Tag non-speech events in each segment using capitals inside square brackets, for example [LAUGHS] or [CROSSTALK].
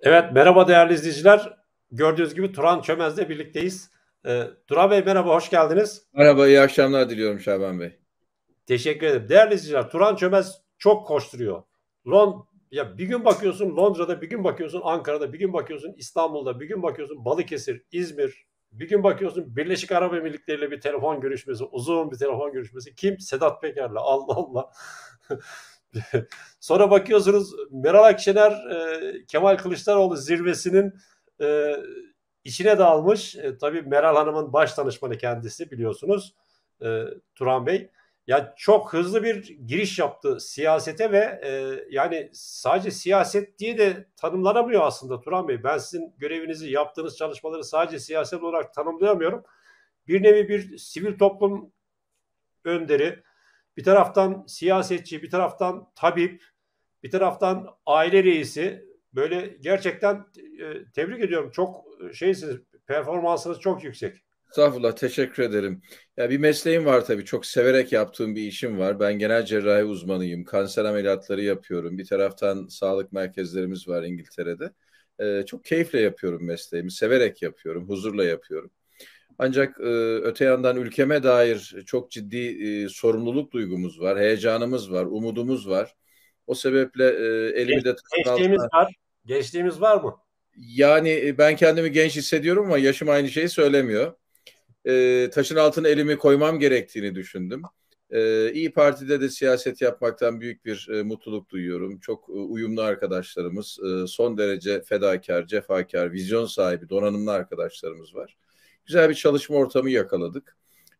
Evet merhaba değerli izleyiciler. Gördüğünüz gibi Turan Çömez'le birlikteyiz. Ee, Turan Bey merhaba hoş geldiniz. Merhaba iyi akşamlar diliyorum Şaban Bey. Teşekkür ederim. Değerli izleyiciler Turan Çömez çok koşturuyor. Lon ya bir gün bakıyorsun Londra'da, bir gün bakıyorsun Ankara'da, bir gün bakıyorsun İstanbul'da, bir gün bakıyorsun Balıkesir, İzmir, bir gün bakıyorsun Birleşik Arap Emirlikleri bir telefon görüşmesi, uzun bir telefon görüşmesi. Kim? Sedat Peker'le. Allah Allah. [LAUGHS] [LAUGHS] Sonra bakıyorsunuz Meral Akşener e, Kemal Kılıçdaroğlu zirvesinin e, içine dalmış. E, tabii Meral Hanım'ın baş danışmanı kendisi biliyorsunuz e, Turan Bey. Ya çok hızlı bir giriş yaptı siyasete ve e, yani sadece siyaset diye de tanımlanamıyor aslında Turan Bey. Ben sizin görevinizi, yaptığınız çalışmaları sadece siyaset olarak tanımlayamıyorum. Bir nevi bir sivil toplum önderi, bir taraftan siyasetçi, bir taraftan tabip, bir taraftan aile reisi böyle gerçekten e, tebrik ediyorum. Çok e, şeysiniz, performansınız çok yüksek. Estağfurullah teşekkür ederim. Ya bir mesleğim var tabii çok severek yaptığım bir işim var. Ben genel cerrahi uzmanıyım. Kanser ameliyatları yapıyorum. Bir taraftan sağlık merkezlerimiz var İngiltere'de. Ee, çok keyifle yapıyorum mesleğimi. Severek yapıyorum, huzurla yapıyorum. Ancak e, öte yandan ülkeme dair çok ciddi e, sorumluluk duygumuz var, heyecanımız var, umudumuz var. O sebeple e, elimi Geç, de gençliğimiz altına... var. Gençliğimiz var mı? Yani e, ben kendimi genç hissediyorum ama yaşım aynı şeyi söylemiyor. E, taşın altına elimi koymam gerektiğini düşündüm. E, İyi Parti'de de siyaset yapmaktan büyük bir e, mutluluk duyuyorum. Çok e, uyumlu arkadaşlarımız, e, son derece fedakar, cefakar, vizyon sahibi, donanımlı arkadaşlarımız var güzel bir çalışma ortamı yakaladık.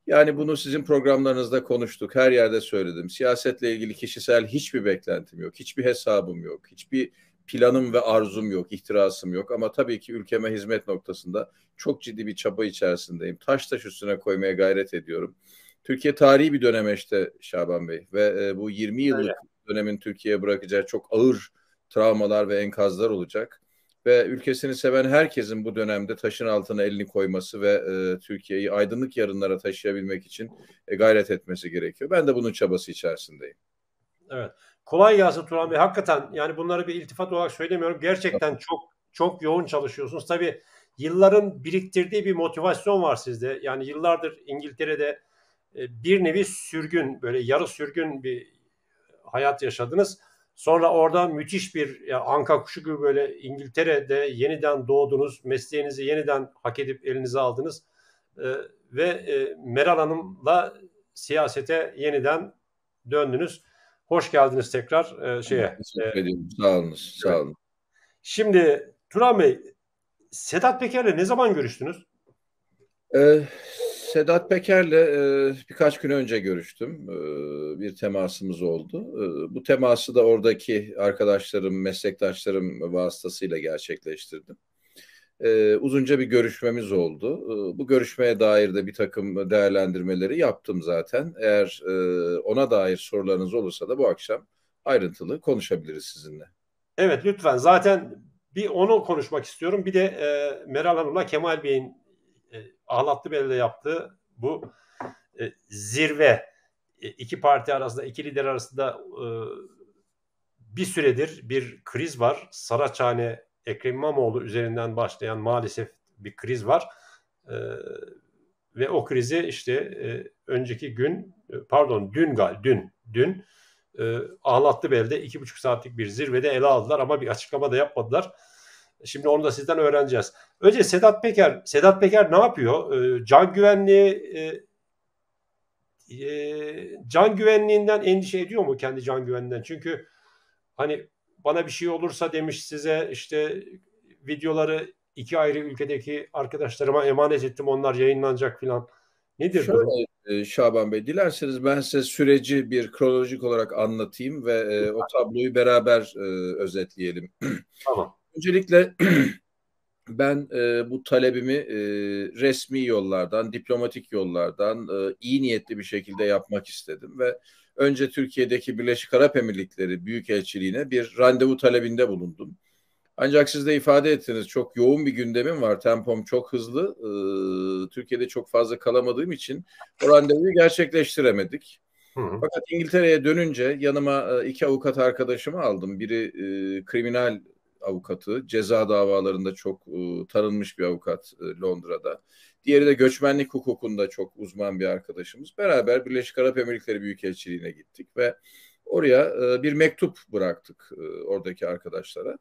Yani bunu sizin programlarınızda konuştuk. Her yerde söyledim. Siyasetle ilgili kişisel hiçbir beklentim yok. Hiçbir hesabım yok. Hiçbir planım ve arzum yok, ihtirasım yok ama tabii ki ülkeme hizmet noktasında çok ciddi bir çaba içerisindeyim. Taş taş üstüne koymaya gayret ediyorum. Türkiye tarihi bir döneme işte Şaban Bey ve e, bu 20 yıllık Öyle. dönemin Türkiye'ye bırakacağı çok ağır travmalar ve enkazlar olacak ve ülkesini seven herkesin bu dönemde taşın altına elini koyması ve e, Türkiye'yi aydınlık yarınlara taşıyabilmek için e, gayret etmesi gerekiyor. Ben de bunun çabası içerisindeyim. Evet. Kolay gelsin Turan Bey. Hakikaten yani bunları bir iltifat olarak söylemiyorum. Gerçekten çok çok yoğun çalışıyorsunuz. Tabii yılların biriktirdiği bir motivasyon var sizde. Yani yıllardır İngiltere'de e, bir nevi sürgün böyle yarı sürgün bir hayat yaşadınız. Sonra orada müthiş bir ya anka kuşu gibi böyle İngiltere'de yeniden doğdunuz, mesleğinizi yeniden hak edip elinize aldınız e, ve e, Meral Hanım'la siyasete yeniden döndünüz. Hoş geldiniz tekrar e, şeye. Teşekkür ederim. E, sağ olunuz. Sağ olun. Şimdi Turan Bey, Sedat Peker'le ne zaman görüştünüz? Ee, Sedat Peker'le e, birkaç gün önce görüştüm. E, bir temasımız oldu. E, bu teması da oradaki arkadaşlarım, meslektaşlarım vasıtasıyla gerçekleştirdim. E, uzunca bir görüşmemiz oldu. E, bu görüşmeye dair de bir takım değerlendirmeleri yaptım zaten. Eğer e, ona dair sorularınız olursa da bu akşam ayrıntılı konuşabiliriz sizinle. Evet lütfen. Zaten bir onu konuşmak istiyorum. Bir de e, Meral Hanım'la Kemal Bey'in e, Ahlatlı yaptığı bu e, zirve e, iki parti arasında, iki lider arasında e, bir süredir bir kriz var. Saraçhane Ekrem İmamoğlu üzerinden başlayan maalesef bir kriz var. E, ve o krizi işte e, önceki gün e, pardon dün gal dün dün e, Ahlatlı Bel'de iki buçuk saatlik bir zirvede ele aldılar ama bir açıklama da yapmadılar. Şimdi onu da sizden öğreneceğiz. Önce Sedat Peker. Sedat Peker ne yapıyor? E, can güvenliği e, e, can güvenliğinden endişe ediyor mu kendi can güvenliğinden? Çünkü hani bana bir şey olursa demiş size işte videoları iki ayrı ülkedeki arkadaşlarıma emanet ettim onlar yayınlanacak filan. Nedir Şöyle, durum? E, Şaban Bey dilerseniz ben size süreci bir kronolojik olarak anlatayım ve e, o tabloyu beraber e, özetleyelim. [CLEARS THROAT] Tamam. Öncelikle [CLEARS THROAT] ben e, bu talebimi e, resmi yollardan, diplomatik yollardan e, iyi niyetli bir şekilde yapmak istedim ve önce Türkiye'deki Birleşik Arap Emirlikleri Büyükelçiliğine bir randevu talebinde bulundum. Ancak siz de ifade ettiniz çok yoğun bir gündemim var. Tempom çok hızlı. Ee, Türkiye'de çok fazla kalamadığım için o randevuyu gerçekleştiremedik. Fakat İngiltere'ye dönünce yanıma e, iki avukat arkadaşımı aldım. Biri e, kriminal avukatı. Ceza davalarında çok e, tanınmış bir avukat e, Londra'da. Diğeri de göçmenlik hukukunda çok uzman bir arkadaşımız. Beraber Birleşik Arap Emirlikleri Büyükelçiliğine gittik ve oraya e, bir mektup bıraktık e, oradaki arkadaşlara.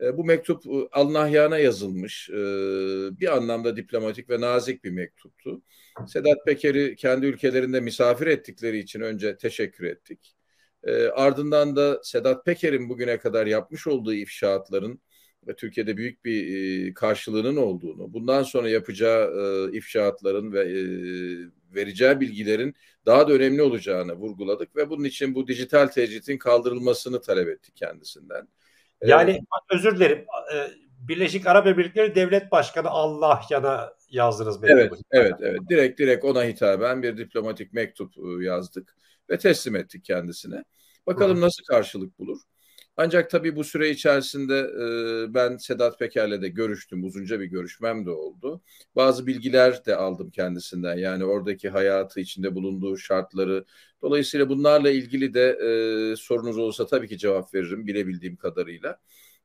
E, bu mektup e, Alnahyan'a yazılmış e, bir anlamda diplomatik ve nazik bir mektuptu. Sedat Peker'i kendi ülkelerinde misafir ettikleri için önce teşekkür ettik. E, ardından da Sedat Peker'in bugüne kadar yapmış olduğu ifşaatların ve Türkiye'de büyük bir e, karşılığının olduğunu, bundan sonra yapacağı e, ifşaatların ve e, vereceği bilgilerin daha da önemli olacağını vurguladık ve bunun için bu dijital tecritin kaldırılmasını talep etti kendisinden. Ee, yani ee, özür dilerim. E, Birleşik Arap Emirlikleri Devlet Başkanı Allah yana yazdınız. evet, evet, evet. Direkt direkt ona hitaben bir diplomatik mektup e, yazdık ve teslim ettik kendisine. Bakalım Hı. nasıl karşılık bulur. Ancak tabii bu süre içerisinde e, ben Sedat Peker'le de görüştüm. Uzunca bir görüşmem de oldu. Bazı bilgiler de aldım kendisinden. Yani oradaki hayatı, içinde bulunduğu şartları. Dolayısıyla bunlarla ilgili de e, sorunuz olsa tabii ki cevap veririm bilebildiğim kadarıyla.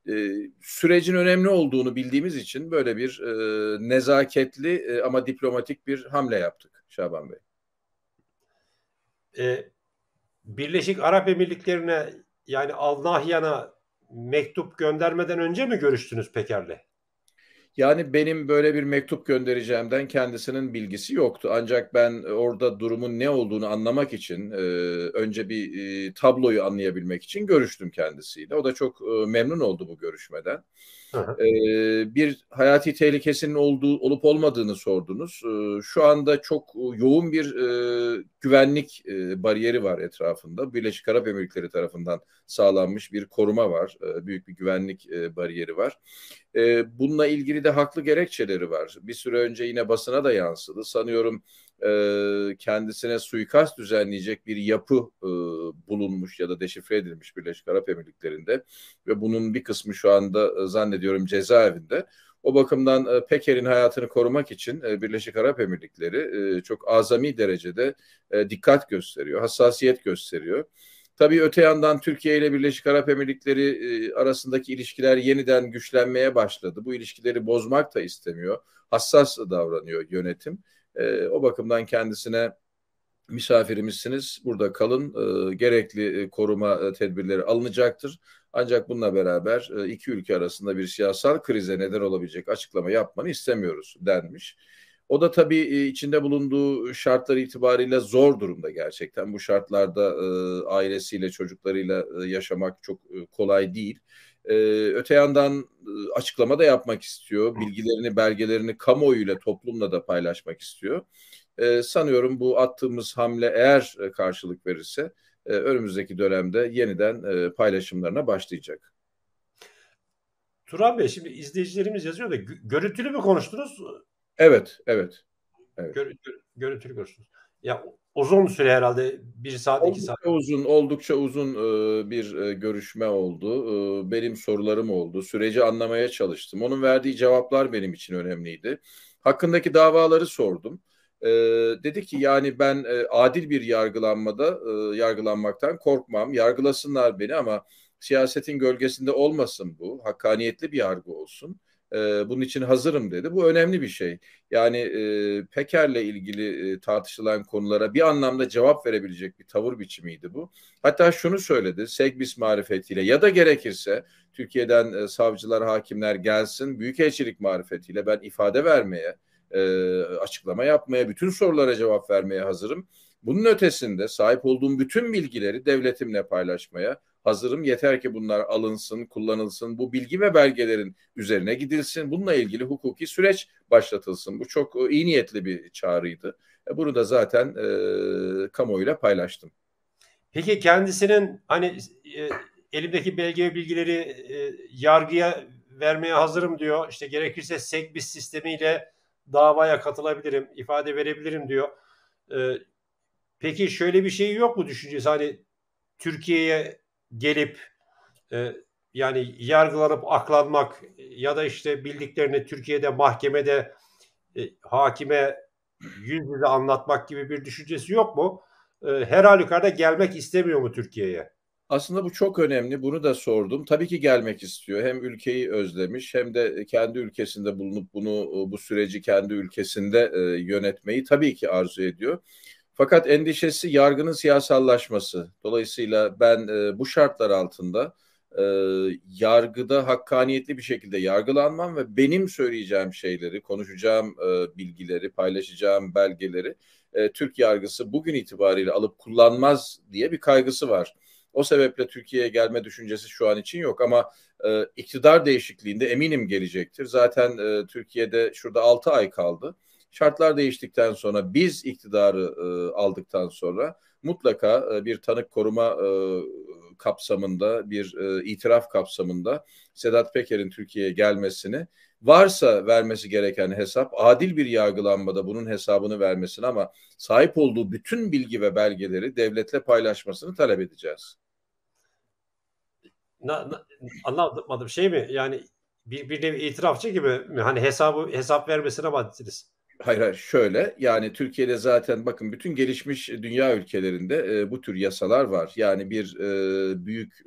E, sürecin önemli olduğunu bildiğimiz için böyle bir e, nezaketli e, ama diplomatik bir hamle yaptık Şaban Bey. E, Birleşik Arap Emirlikleri'ne yani Al Nahyan'a mektup göndermeden önce mi görüştünüz Peker'le? Yani benim böyle bir mektup göndereceğimden kendisinin bilgisi yoktu. Ancak ben orada durumun ne olduğunu anlamak için e, önce bir e, tabloyu anlayabilmek için görüştüm kendisiyle. O da çok e, memnun oldu bu görüşmeden. E, bir hayati tehlikesinin olduğu olup olmadığını sordunuz. E, şu anda çok yoğun bir e, güvenlik e, bariyeri var etrafında. Birleşik Arap Emirlikleri tarafından sağlanmış bir koruma var. E, büyük bir güvenlik e, bariyeri var. E, bununla ilgili de haklı gerekçeleri var. Bir süre önce yine basına da yansıdı. Sanıyorum e, kendisine suikast düzenleyecek bir yapı e, bulunmuş ya da deşifre edilmiş Birleşik Arap Emirlikleri'nde ve bunun bir kısmı şu anda e, zannediyorum cezaevinde. O bakımdan e, Peker'in hayatını korumak için e, Birleşik Arap Emirlikleri e, çok azami derecede e, dikkat gösteriyor, hassasiyet gösteriyor. Tabii öte yandan Türkiye ile Birleşik Arap Emirlikleri e, arasındaki ilişkiler yeniden güçlenmeye başladı. Bu ilişkileri bozmak da istemiyor. Hassas davranıyor yönetim. E, o bakımdan kendisine misafirimizsiniz. Burada kalın. Ee, e, gerekli koruma e, tedbirleri alınacaktır. Ancak bununla beraber e, iki ülke arasında bir siyasal krize neden olabilecek açıklama yapmanı istemiyoruz denmiş. O da tabii e, içinde bulunduğu şartlar itibariyle zor durumda gerçekten. Bu şartlarda e, ailesiyle, çocuklarıyla e, yaşamak çok e, kolay değil. Ee, öte yandan açıklama da yapmak istiyor. Bilgilerini, belgelerini kamuoyuyla, toplumla da paylaşmak istiyor. Ee, sanıyorum bu attığımız hamle eğer karşılık verirse e, önümüzdeki dönemde yeniden e, paylaşımlarına başlayacak. Turan Bey şimdi izleyicilerimiz yazıyor da görüntülü mü konuştunuz? Evet, evet. evet. Gör, gör, görüntülü konuştunuz. Ya uzun süre herhalde bir saat oldukça iki saat. Uzun oldukça uzun e, bir e, görüşme oldu. E, benim sorularım oldu. Süreci anlamaya çalıştım. Onun verdiği cevaplar benim için önemliydi. Hakkındaki davaları sordum. E, dedi ki yani ben adil bir yargılanmada yargılanmaktan korkmam. Yargılasınlar beni ama siyasetin gölgesinde olmasın bu. Hakkaniyetli bir yargı olsun e, bunun için hazırım dedi. Bu önemli bir şey. Yani e, Peker'le ilgili e, tartışılan konulara bir anlamda cevap verebilecek bir tavır biçimiydi bu. Hatta şunu söyledi, Segbis marifetiyle ya da gerekirse Türkiye'den e, savcılar, hakimler gelsin, büyükelçilik marifetiyle ben ifade vermeye, e, açıklama yapmaya, bütün sorulara cevap vermeye hazırım. Bunun ötesinde sahip olduğum bütün bilgileri devletimle paylaşmaya, hazırım. Yeter ki bunlar alınsın, kullanılsın. Bu bilgi ve belgelerin üzerine gidilsin. Bununla ilgili hukuki süreç başlatılsın. Bu çok e, iyi niyetli bir çağrıydı. E, bunu da zaten e, kamuoyuyla paylaştım. Peki kendisinin hani e, elimdeki belge ve bilgileri e, yargıya vermeye hazırım diyor. İşte gerekirse SEGBİS sistemiyle davaya katılabilirim, ifade verebilirim diyor. E, peki şöyle bir şey yok mu düşüncesi? Hani Türkiye'ye gelip e, yani yargılanıp aklanmak ya da işte bildiklerini Türkiye'de mahkemede e, hakime yüz yüze anlatmak gibi bir düşüncesi yok mu? E, her halükarda gelmek istemiyor mu Türkiye'ye? Aslında bu çok önemli. Bunu da sordum. Tabii ki gelmek istiyor. Hem ülkeyi özlemiş hem de kendi ülkesinde bulunup bunu e, bu süreci kendi ülkesinde e, yönetmeyi tabii ki arzu ediyor. Fakat endişesi yargının siyasallaşması. Dolayısıyla ben e, bu şartlar altında e, yargıda hakkaniyetli bir şekilde yargılanmam ve benim söyleyeceğim şeyleri, konuşacağım e, bilgileri, paylaşacağım belgeleri e, Türk yargısı bugün itibariyle alıp kullanmaz diye bir kaygısı var. O sebeple Türkiye'ye gelme düşüncesi şu an için yok ama e, iktidar değişikliğinde eminim gelecektir. Zaten e, Türkiye'de şurada 6 ay kaldı şartlar değiştikten sonra biz iktidarı e, aldıktan sonra mutlaka e, bir tanık koruma e, kapsamında bir e, itiraf kapsamında Sedat Peker'in Türkiye'ye gelmesini varsa vermesi gereken hesap adil bir yargılanmada bunun hesabını vermesini ama sahip olduğu bütün bilgi ve belgeleri devletle paylaşmasını talep edeceğiz. Na, na, anlamadım şey mi yani bir, bir nevi itirafçı gibi mi? Hani hesabı hesap vermesine bahsettiniz. Hayır hayır şöyle yani Türkiye'de zaten bakın bütün gelişmiş e, dünya ülkelerinde e, bu tür yasalar var. Yani bir e, büyük e,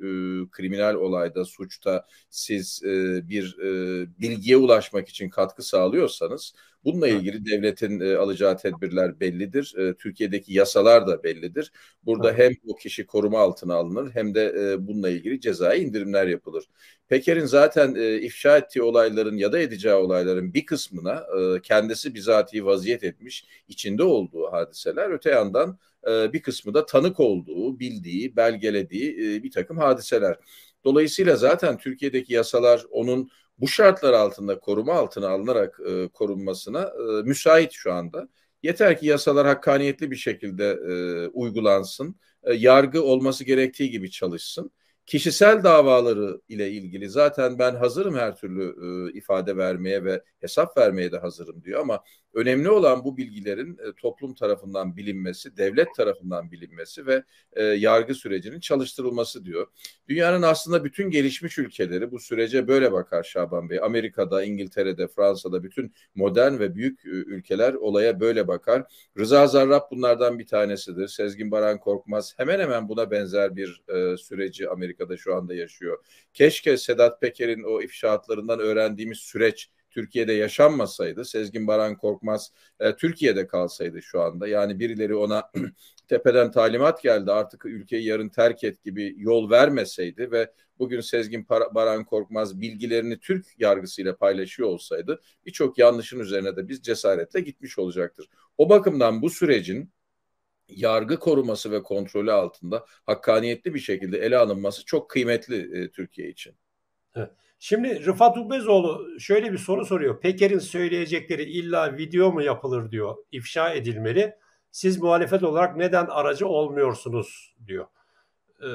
kriminal olayda suçta siz e, bir e, bilgiye ulaşmak için katkı sağlıyorsanız Bununla ilgili devletin e, alacağı tedbirler bellidir. E, Türkiye'deki yasalar da bellidir. Burada hem o kişi koruma altına alınır hem de e, bununla ilgili cezai indirimler yapılır. Peker'in zaten e, ifşa ettiği olayların ya da edeceği olayların bir kısmına e, kendisi bizatihi vaziyet etmiş içinde olduğu hadiseler öte yandan e, bir kısmı da tanık olduğu, bildiği, belgelediği e, bir takım hadiseler. Dolayısıyla zaten Türkiye'deki yasalar onun bu şartlar altında koruma altına alınarak e, korunmasına e, müsait şu anda. Yeter ki yasalar hakkaniyetli bir şekilde e, uygulansın, e, yargı olması gerektiği gibi çalışsın. Kişisel davaları ile ilgili zaten ben hazırım her türlü e, ifade vermeye ve hesap vermeye de hazırım diyor ama önemli olan bu bilgilerin e, toplum tarafından bilinmesi, devlet tarafından bilinmesi ve e, yargı sürecinin çalıştırılması diyor. Dünyanın aslında bütün gelişmiş ülkeleri bu sürece böyle bakar Şaban Bey. Amerika'da, İngiltere'de, Fransa'da bütün modern ve büyük e, ülkeler olaya böyle bakar. Rıza Zarrab bunlardan bir tanesidir. Sezgin Baran Korkmaz hemen hemen buna benzer bir e, süreci Amerika Amerika'da şu anda yaşıyor. Keşke Sedat Peker'in o ifşaatlarından öğrendiğimiz süreç Türkiye'de yaşanmasaydı Sezgin Baran Korkmaz e, Türkiye'de kalsaydı şu anda. Yani birileri ona [CLEARS THROAT] tepeden talimat geldi artık ülkeyi yarın terk et gibi yol vermeseydi ve bugün Sezgin Baran Korkmaz bilgilerini Türk yargısıyla paylaşıyor olsaydı birçok yanlışın üzerine de biz cesaretle gitmiş olacaktır. O bakımdan bu sürecin yargı koruması ve kontrolü altında hakkaniyetli bir şekilde ele alınması çok kıymetli e, Türkiye için. Evet. Şimdi Rıfat Ubezoğlu şöyle bir soru soruyor. Peker'in söyleyecekleri illa video mu yapılır diyor, ifşa edilmeli. Siz muhalefet olarak neden aracı olmuyorsunuz diyor. Ee,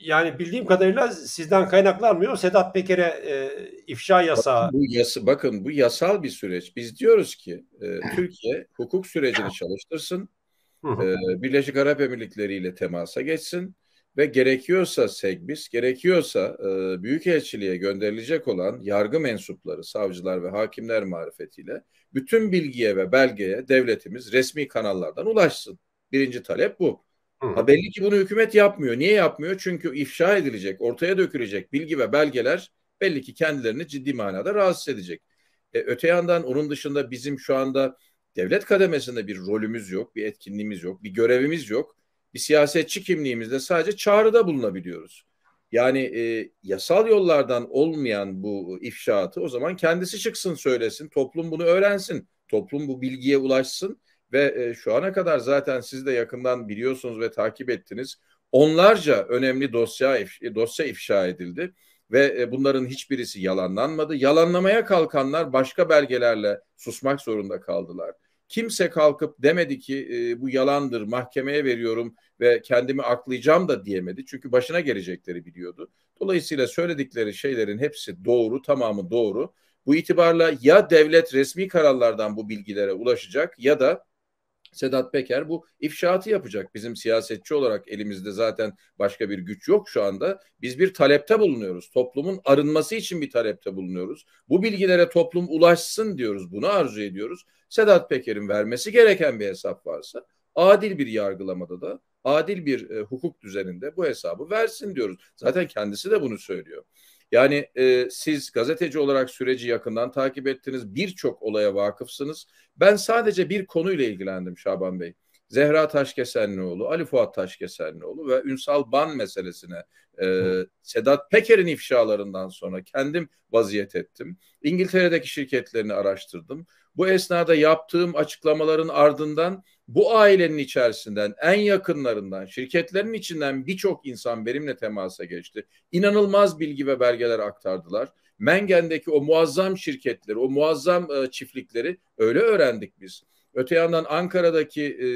yani bildiğim kadarıyla sizden kaynaklanmıyor. Sedat Peker'e e, ifşa yasağı. Bakın bu, yasa, bakın bu yasal bir süreç. Biz diyoruz ki e, Türkiye hukuk sürecini çalıştırsın e, Birleşik Arap Emirlikleri ile temasa geçsin ve gerekiyorsa SEGBİS, gerekiyorsa e, Büyükelçiliğe gönderilecek olan yargı mensupları, savcılar ve hakimler marifetiyle bütün bilgiye ve belgeye devletimiz resmi kanallardan ulaşsın. Birinci talep bu. Ha belli ki bunu hükümet yapmıyor. Niye yapmıyor? Çünkü ifşa edilecek, ortaya dökülecek bilgi ve belgeler belli ki kendilerini ciddi manada rahatsız edecek. E, öte yandan onun dışında bizim şu anda devlet kademesinde bir rolümüz yok, bir etkinliğimiz yok, bir görevimiz yok. Bir siyasetçi kimliğimizde sadece çağrıda bulunabiliyoruz. Yani e, yasal yollardan olmayan bu ifşaatı o zaman kendisi çıksın söylesin, toplum bunu öğrensin, toplum bu bilgiye ulaşsın ve e, şu ana kadar zaten siz de yakından biliyorsunuz ve takip ettiniz. Onlarca önemli dosya e, dosya ifşa edildi ve e, bunların hiçbirisi yalanlanmadı. Yalanlamaya kalkanlar başka belgelerle susmak zorunda kaldılar. Kimse kalkıp demedi ki e, bu yalandır mahkemeye veriyorum ve kendimi aklayacağım da diyemedi. Çünkü başına gelecekleri biliyordu. Dolayısıyla söyledikleri şeylerin hepsi doğru, tamamı doğru. Bu itibarla ya devlet resmi kanallardan bu bilgilere ulaşacak ya da Sedat Peker bu ifşaatı yapacak. Bizim siyasetçi olarak elimizde zaten başka bir güç yok şu anda. Biz bir talepte bulunuyoruz. Toplumun arınması için bir talepte bulunuyoruz. Bu bilgilere toplum ulaşsın diyoruz. Bunu arzu ediyoruz. Sedat Peker'in vermesi gereken bir hesap varsa adil bir yargılamada da adil bir e, hukuk düzeninde bu hesabı versin diyoruz. Zaten kendisi de bunu söylüyor. Yani e, siz gazeteci olarak süreci yakından takip ettiniz. Birçok olaya vakıfsınız. Ben sadece bir konuyla ilgilendim Şaban Bey. Zehra Taşkesenlioğlu, Ali Fuat Taşkesenlioğlu ve Ünsal Ban meselesine e, Sedat Peker'in ifşalarından sonra kendim vaziyet ettim. İngiltere'deki şirketlerini araştırdım. Bu esnada yaptığım açıklamaların ardından bu ailenin içerisinden en yakınlarından şirketlerin içinden birçok insan benimle temasa geçti. İnanılmaz bilgi ve belgeler aktardılar. Mengen'deki o muazzam şirketleri, o muazzam e, çiftlikleri öyle öğrendik biz. Öte yandan Ankara'daki e,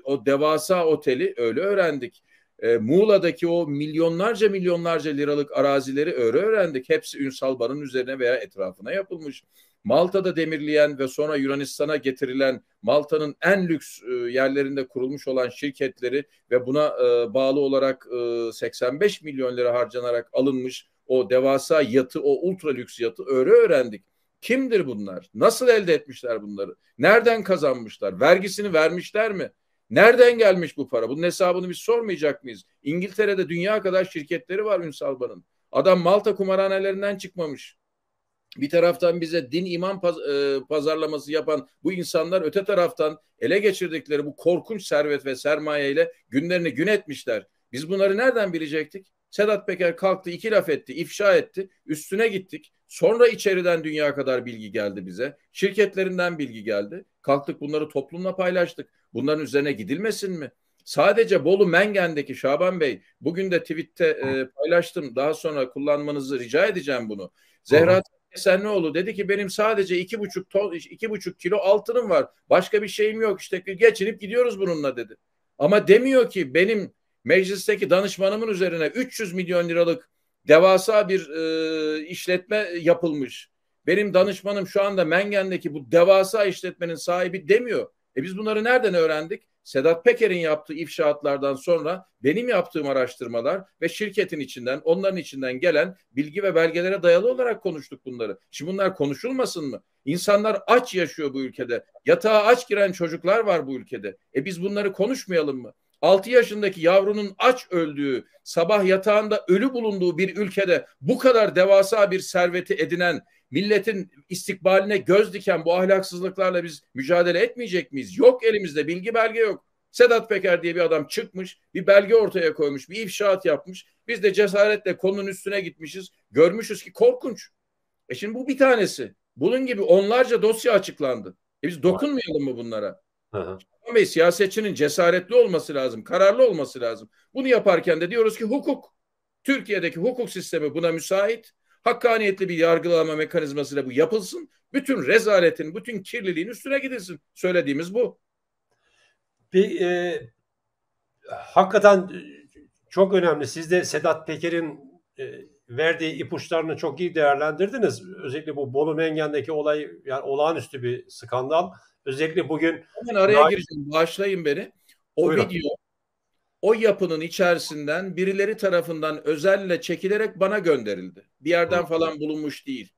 o devasa oteli öyle öğrendik. E, Muğla'daki o milyonlarca milyonlarca liralık arazileri öyle öğrendik. Hepsi Ünsal Bar'ın üzerine veya etrafına yapılmış. Malta'da demirleyen ve sonra Yunanistan'a getirilen Malta'nın en lüks e, yerlerinde kurulmuş olan şirketleri ve buna e, bağlı olarak 85 e, milyon lira harcanarak alınmış o devasa yatı, o ultra lüks yatı öyle öğrendik. Kimdir bunlar? Nasıl elde etmişler bunları? Nereden kazanmışlar? Vergisini vermişler mi? Nereden gelmiş bu para? Bunun hesabını biz sormayacak mıyız? İngiltere'de dünya kadar şirketleri var Ünsal Ban'ın. Adam Malta kumarhanelerinden çıkmamış bir taraftan bize din iman paz, e, pazarlaması yapan bu insanlar öte taraftan ele geçirdikleri bu korkunç servet ve sermayeyle günlerini gün etmişler. Biz bunları nereden bilecektik? Sedat Peker kalktı iki laf etti, ifşa etti, üstüne gittik. Sonra içeriden dünya kadar bilgi geldi bize. Şirketlerinden bilgi geldi. Kalktık bunları toplumla paylaştık. Bunların üzerine gidilmesin mi? Sadece Bolu Mengen'deki Şaban Bey bugün de tweette e, paylaştım. Daha sonra kullanmanızı rica edeceğim bunu. Zehra sen ne Esenlioğlu dedi ki benim sadece iki buçuk ton, iki buçuk kilo altınım var. Başka bir şeyim yok işte geçinip gidiyoruz bununla dedi. Ama demiyor ki benim meclisteki danışmanımın üzerine 300 milyon liralık devasa bir e, işletme yapılmış. Benim danışmanım şu anda Mengen'deki bu devasa işletmenin sahibi demiyor. E biz bunları nereden öğrendik? Sedat Peker'in yaptığı ifşaatlardan sonra benim yaptığım araştırmalar ve şirketin içinden, onların içinden gelen bilgi ve belgelere dayalı olarak konuştuk bunları. Şimdi bunlar konuşulmasın mı? İnsanlar aç yaşıyor bu ülkede. Yatağa aç giren çocuklar var bu ülkede. E biz bunları konuşmayalım mı? 6 yaşındaki yavrunun aç öldüğü, sabah yatağında ölü bulunduğu bir ülkede bu kadar devasa bir serveti edinen milletin istikbaline göz diken bu ahlaksızlıklarla biz mücadele etmeyecek miyiz? Yok elimizde bilgi belge yok. Sedat Peker diye bir adam çıkmış, bir belge ortaya koymuş, bir ifşaat yapmış. Biz de cesaretle konunun üstüne gitmişiz. Görmüşüz ki korkunç. E şimdi bu bir tanesi. Bunun gibi onlarca dosya açıklandı. E biz dokunmayalım mı bunlara? Şaban Bey siyasetçinin cesaretli olması lazım, kararlı olması lazım. Bunu yaparken de diyoruz ki hukuk. Türkiye'deki hukuk sistemi buna müsait hakkaniyetli bir yargılama mekanizmasıyla bu yapılsın. Bütün rezaletin, bütün kirliliğin üstüne gidilsin. Söylediğimiz bu. Bir, e, hakikaten çok önemli. Siz de Sedat Peker'in e, verdiği ipuçlarını çok iyi değerlendirdiniz. Özellikle bu Bolu Mengen'deki olay yani olağanüstü bir skandal. Özellikle bugün... Hemen araya Nail... gireceğim. Bağışlayın beni. O Buyurun. video o yapının içerisinden birileri tarafından özelle çekilerek bana gönderildi. Bir yerden falan bulunmuş değil.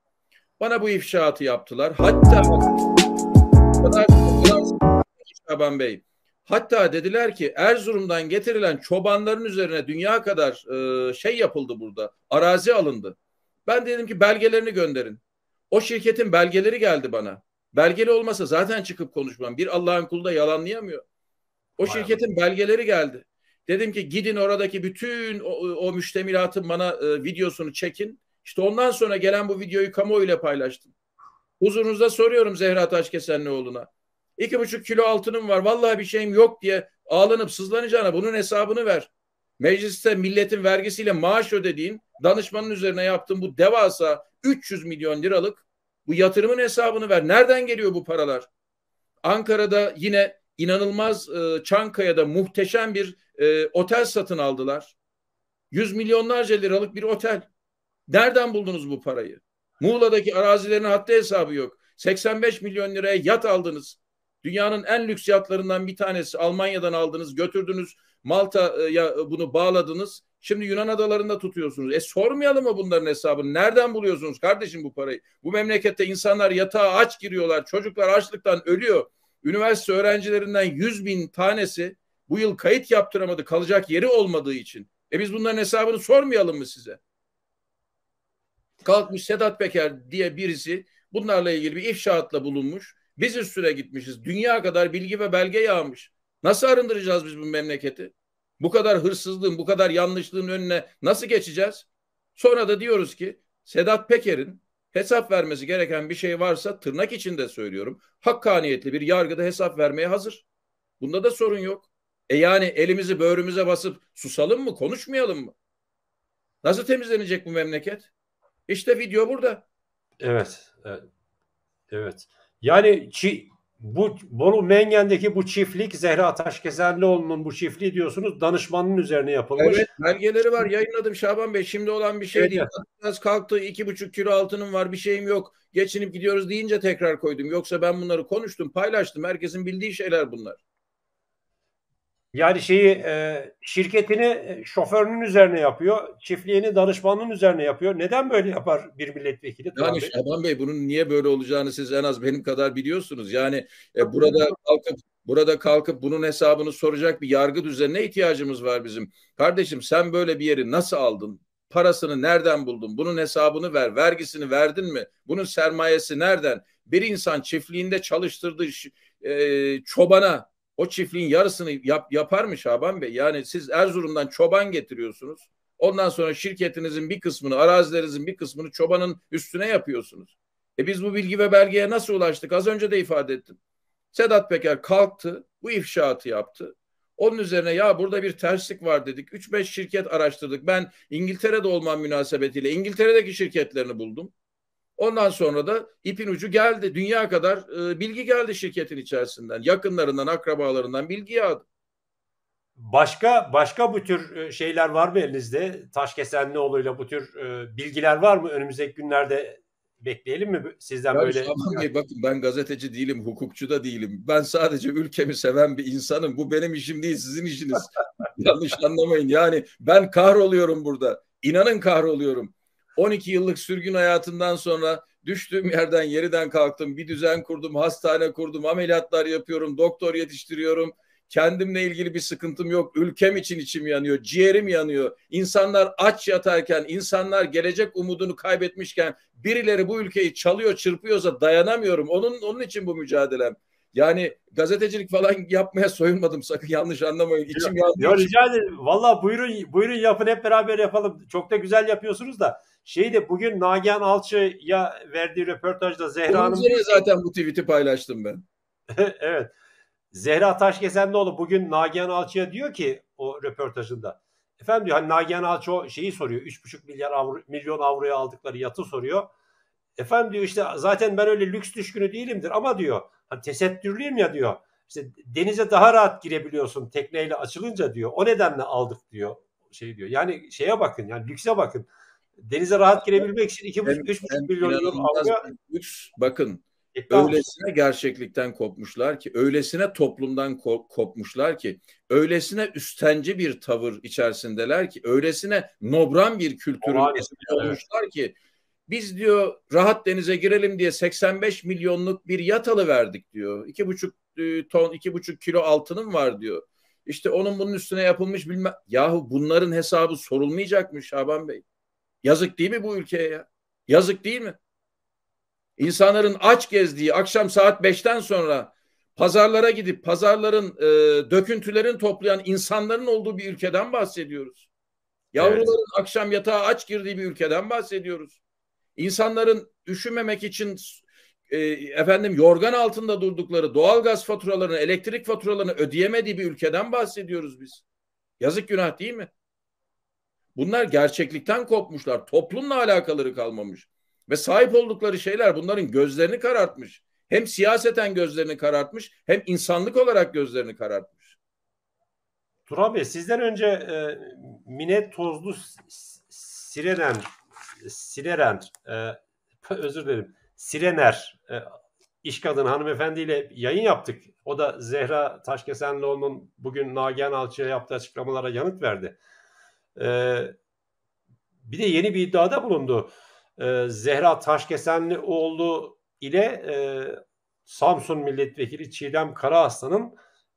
Bana bu ifşaatı yaptılar. Hatta kadar Şaban Bey. Hatta dediler ki Erzurum'dan getirilen çobanların üzerine dünya kadar e, şey yapıldı burada. Arazi alındı. Ben dedim ki belgelerini gönderin. O şirketin belgeleri geldi bana. Belgeli olmasa zaten çıkıp konuşmam. Bir Allah'ın kulu da yalanlayamıyor. O Vay şirketin belgeleri geldi. Dedim ki gidin oradaki bütün o, o müştemilatın bana e, videosunu çekin. İşte ondan sonra gelen bu videoyu kamuoyuyla paylaştım. Huzurunuzda soruyorum Zehra Taşkesenlioğlu'na. İki buçuk kilo altınım var vallahi bir şeyim yok diye ağlanıp sızlanacağına bunun hesabını ver. Mecliste milletin vergisiyle maaş ödediğin danışmanın üzerine yaptığın bu devasa 300 milyon liralık bu yatırımın hesabını ver. Nereden geliyor bu paralar? Ankara'da yine inanılmaz e, Çankaya'da muhteşem bir e, otel satın aldılar. Yüz milyonlarca liralık bir otel. Nereden buldunuz bu parayı? Muğla'daki arazilerin hatta hesabı yok. 85 milyon liraya yat aldınız. Dünyanın en lüks yatlarından bir tanesi Almanya'dan aldınız, götürdünüz. Malta'ya e, bunu bağladınız. Şimdi Yunan adalarında tutuyorsunuz. E sormayalım mı bunların hesabını? Nereden buluyorsunuz kardeşim bu parayı? Bu memlekette insanlar yatağa aç giriyorlar. Çocuklar açlıktan ölüyor. Üniversite öğrencilerinden 100 bin tanesi bu yıl kayıt yaptıramadı kalacak yeri olmadığı için. E biz bunların hesabını sormayalım mı size? Kalkmış Sedat Peker diye birisi bunlarla ilgili bir ifşaatla bulunmuş. Biz üstüne gitmişiz. Dünya kadar bilgi ve belge yağmış. Nasıl arındıracağız biz bu memleketi? Bu kadar hırsızlığın, bu kadar yanlışlığın önüne nasıl geçeceğiz? Sonra da diyoruz ki Sedat Peker'in hesap vermesi gereken bir şey varsa tırnak içinde söylüyorum. Hakkaniyetli bir yargıda hesap vermeye hazır. Bunda da sorun yok. E yani elimizi böğrümüze basıp susalım mı, konuşmayalım mı? Nasıl temizlenecek bu memleket? İşte video burada. Evet. E, evet. Yani Çi bu Bolu Mengen'deki bu çiftlik Zehra Ataşkesenlioğlu'nun bu çiftliği diyorsunuz danışmanın üzerine yapılmış. Evet belgeleri var yayınladım Şaban Bey şimdi olan bir şey evet. değil. Biraz kalktı iki buçuk kilo altının var bir şeyim yok geçinip gidiyoruz deyince tekrar koydum. Yoksa ben bunları konuştum paylaştım herkesin bildiği şeyler bunlar. Yani şeyi e, şirketini e, şoförünün üzerine yapıyor, çiftliğini danışmanının üzerine yapıyor. Neden böyle yapar bir milletvekili? Yani Bey? Şaban Bey bunun niye böyle olacağını siz en az benim kadar biliyorsunuz. Yani e, burada kalkıp burada kalkıp bunun hesabını soracak bir yargı düzenine ihtiyacımız var bizim. Kardeşim sen böyle bir yeri nasıl aldın? Parasını nereden buldun? Bunun hesabını ver. Vergisini verdin mi? Bunun sermayesi nereden? Bir insan çiftliğinde çalıştırdığı e, çobana o çiftliğin yarısını yap, yapar mı Şaban Bey? Yani siz Erzurum'dan çoban getiriyorsunuz. Ondan sonra şirketinizin bir kısmını, arazilerinizin bir kısmını çobanın üstüne yapıyorsunuz. E biz bu bilgi ve belgeye nasıl ulaştık? Az önce de ifade ettim. Sedat Peker kalktı, bu ifşaatı yaptı. Onun üzerine ya burada bir terslik var dedik. 3-5 şirket araştırdık. Ben İngiltere'de olmam münasebetiyle İngiltere'deki şirketlerini buldum. Ondan sonra da ipin ucu geldi. Dünya kadar e, bilgi geldi şirketin içerisinden. Yakınlarından, akrabalarından bilgi yağdı. Başka başka bu tür e, şeyler var mı elinizde? Taşkesenlioğlu ile bu tür e, bilgiler var mı? Önümüzdeki günlerde bekleyelim mi sizden ya böyle? Şaban Bey bakın ben gazeteci değilim, hukukçu da değilim. Ben sadece ülkemi seven bir insanım. Bu benim işim değil, sizin işiniz. [LAUGHS] Yanlış anlamayın. Yani ben kahroluyorum burada. İnanın kahroluyorum. 12 yıllık sürgün hayatından sonra düştüğüm yerden yeriden kalktım. Bir düzen kurdum, hastane kurdum, ameliyatlar yapıyorum, doktor yetiştiriyorum. Kendimle ilgili bir sıkıntım yok. Ülkem için içim yanıyor, ciğerim yanıyor. İnsanlar aç yatarken, insanlar gelecek umudunu kaybetmişken birileri bu ülkeyi çalıyor, çırpıyorsa dayanamıyorum. Onun onun için bu mücadelem. Yani gazetecilik falan yapmaya soyunmadım sakın yanlış anlamayın. İçim ya, Ya rica ederim. Valla buyurun buyurun yapın hep beraber yapalım. Çok da güzel yapıyorsunuz da. Şey de bugün Nagihan Alçı'ya verdiği röportajda Zehra Hanım... zaten bu tweet'i paylaştım ben. [LAUGHS] evet. Zehra Taşkesenlioğlu bugün Nagihan Alçı'ya diyor ki o röportajında. Efendim diyor hani Nagihan Alçı o şeyi soruyor. 3,5 milyar avro, milyon avroya aldıkları yatı soruyor. Efendim diyor işte zaten ben öyle lüks düşkünü değilimdir ama diyor Hani tesettürlüyüm ya diyor. İşte denize daha rahat girebiliyorsun tekneyle açılınca diyor. O nedenle aldık diyor. Şey diyor. Yani şeye bakın yani lükse bakın. Denize rahat girebilmek için 2,5-3,5 milyon euro alıyor. Lüks, bakın e, öylesine gerçeklikten kopmuşlar ki, öylesine toplumdan kopmuşlar ki, öylesine üstenci bir tavır içerisindeler ki, öylesine nobran bir kültürün olmuşlar ki biz diyor rahat denize girelim diye 85 milyonluk bir yat verdik diyor. İki buçuk e, ton, iki buçuk kilo altınım var diyor. İşte onun bunun üstüne yapılmış bilmem. Yahu bunların hesabı sorulmayacak mı Şaban Bey? Yazık değil mi bu ülkeye ya? Yazık değil mi? İnsanların aç gezdiği akşam saat beşten sonra pazarlara gidip pazarların e, döküntülerini toplayan insanların olduğu bir ülkeden bahsediyoruz. Yavruların evet. akşam yatağa aç girdiği bir ülkeden bahsediyoruz insanların üşümemek için e, efendim yorgan altında durdukları doğal gaz faturalarını, elektrik faturalarını ödeyemediği bir ülkeden bahsediyoruz biz. Yazık günah değil mi? Bunlar gerçeklikten kopmuşlar. Toplumla alakaları kalmamış. Ve sahip oldukları şeyler bunların gözlerini karartmış. Hem siyaseten gözlerini karartmış hem insanlık olarak gözlerini karartmış. Turan Bey sizden önce e, Mine Tozlu sireden Silerent e, özür dilerim Sirener e, iş kadını hanımefendiyle yayın yaptık. O da Zehra Taşkesenlioğlu'nun bugün Nagihan Alçı'ya yaptığı açıklamalara yanıt verdi. E, bir de yeni bir iddiada bulundu. E, Zehra Taşkesenlioğlu ile e, Samsun Milletvekili Çiğdem Karaaslan'ın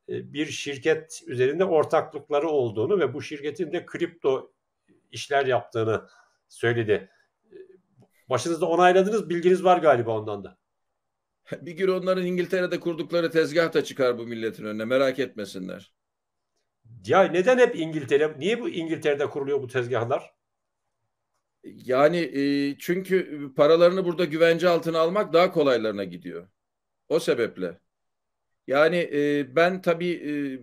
e, bir şirket üzerinde ortaklıkları olduğunu ve bu şirketin de kripto işler yaptığını söyledi. Ee, başınızda onayladınız bilginiz var galiba ondan da. [LAUGHS] Bir gün onların İngiltere'de kurdukları tezgah da çıkar bu milletin önüne merak etmesinler. Ya neden hep İngiltere? Niye bu İngiltere'de kuruluyor bu tezgahlar? Yani e, çünkü paralarını burada güvence altına almak daha kolaylarına gidiyor. O sebeple. Yani e, ben tabii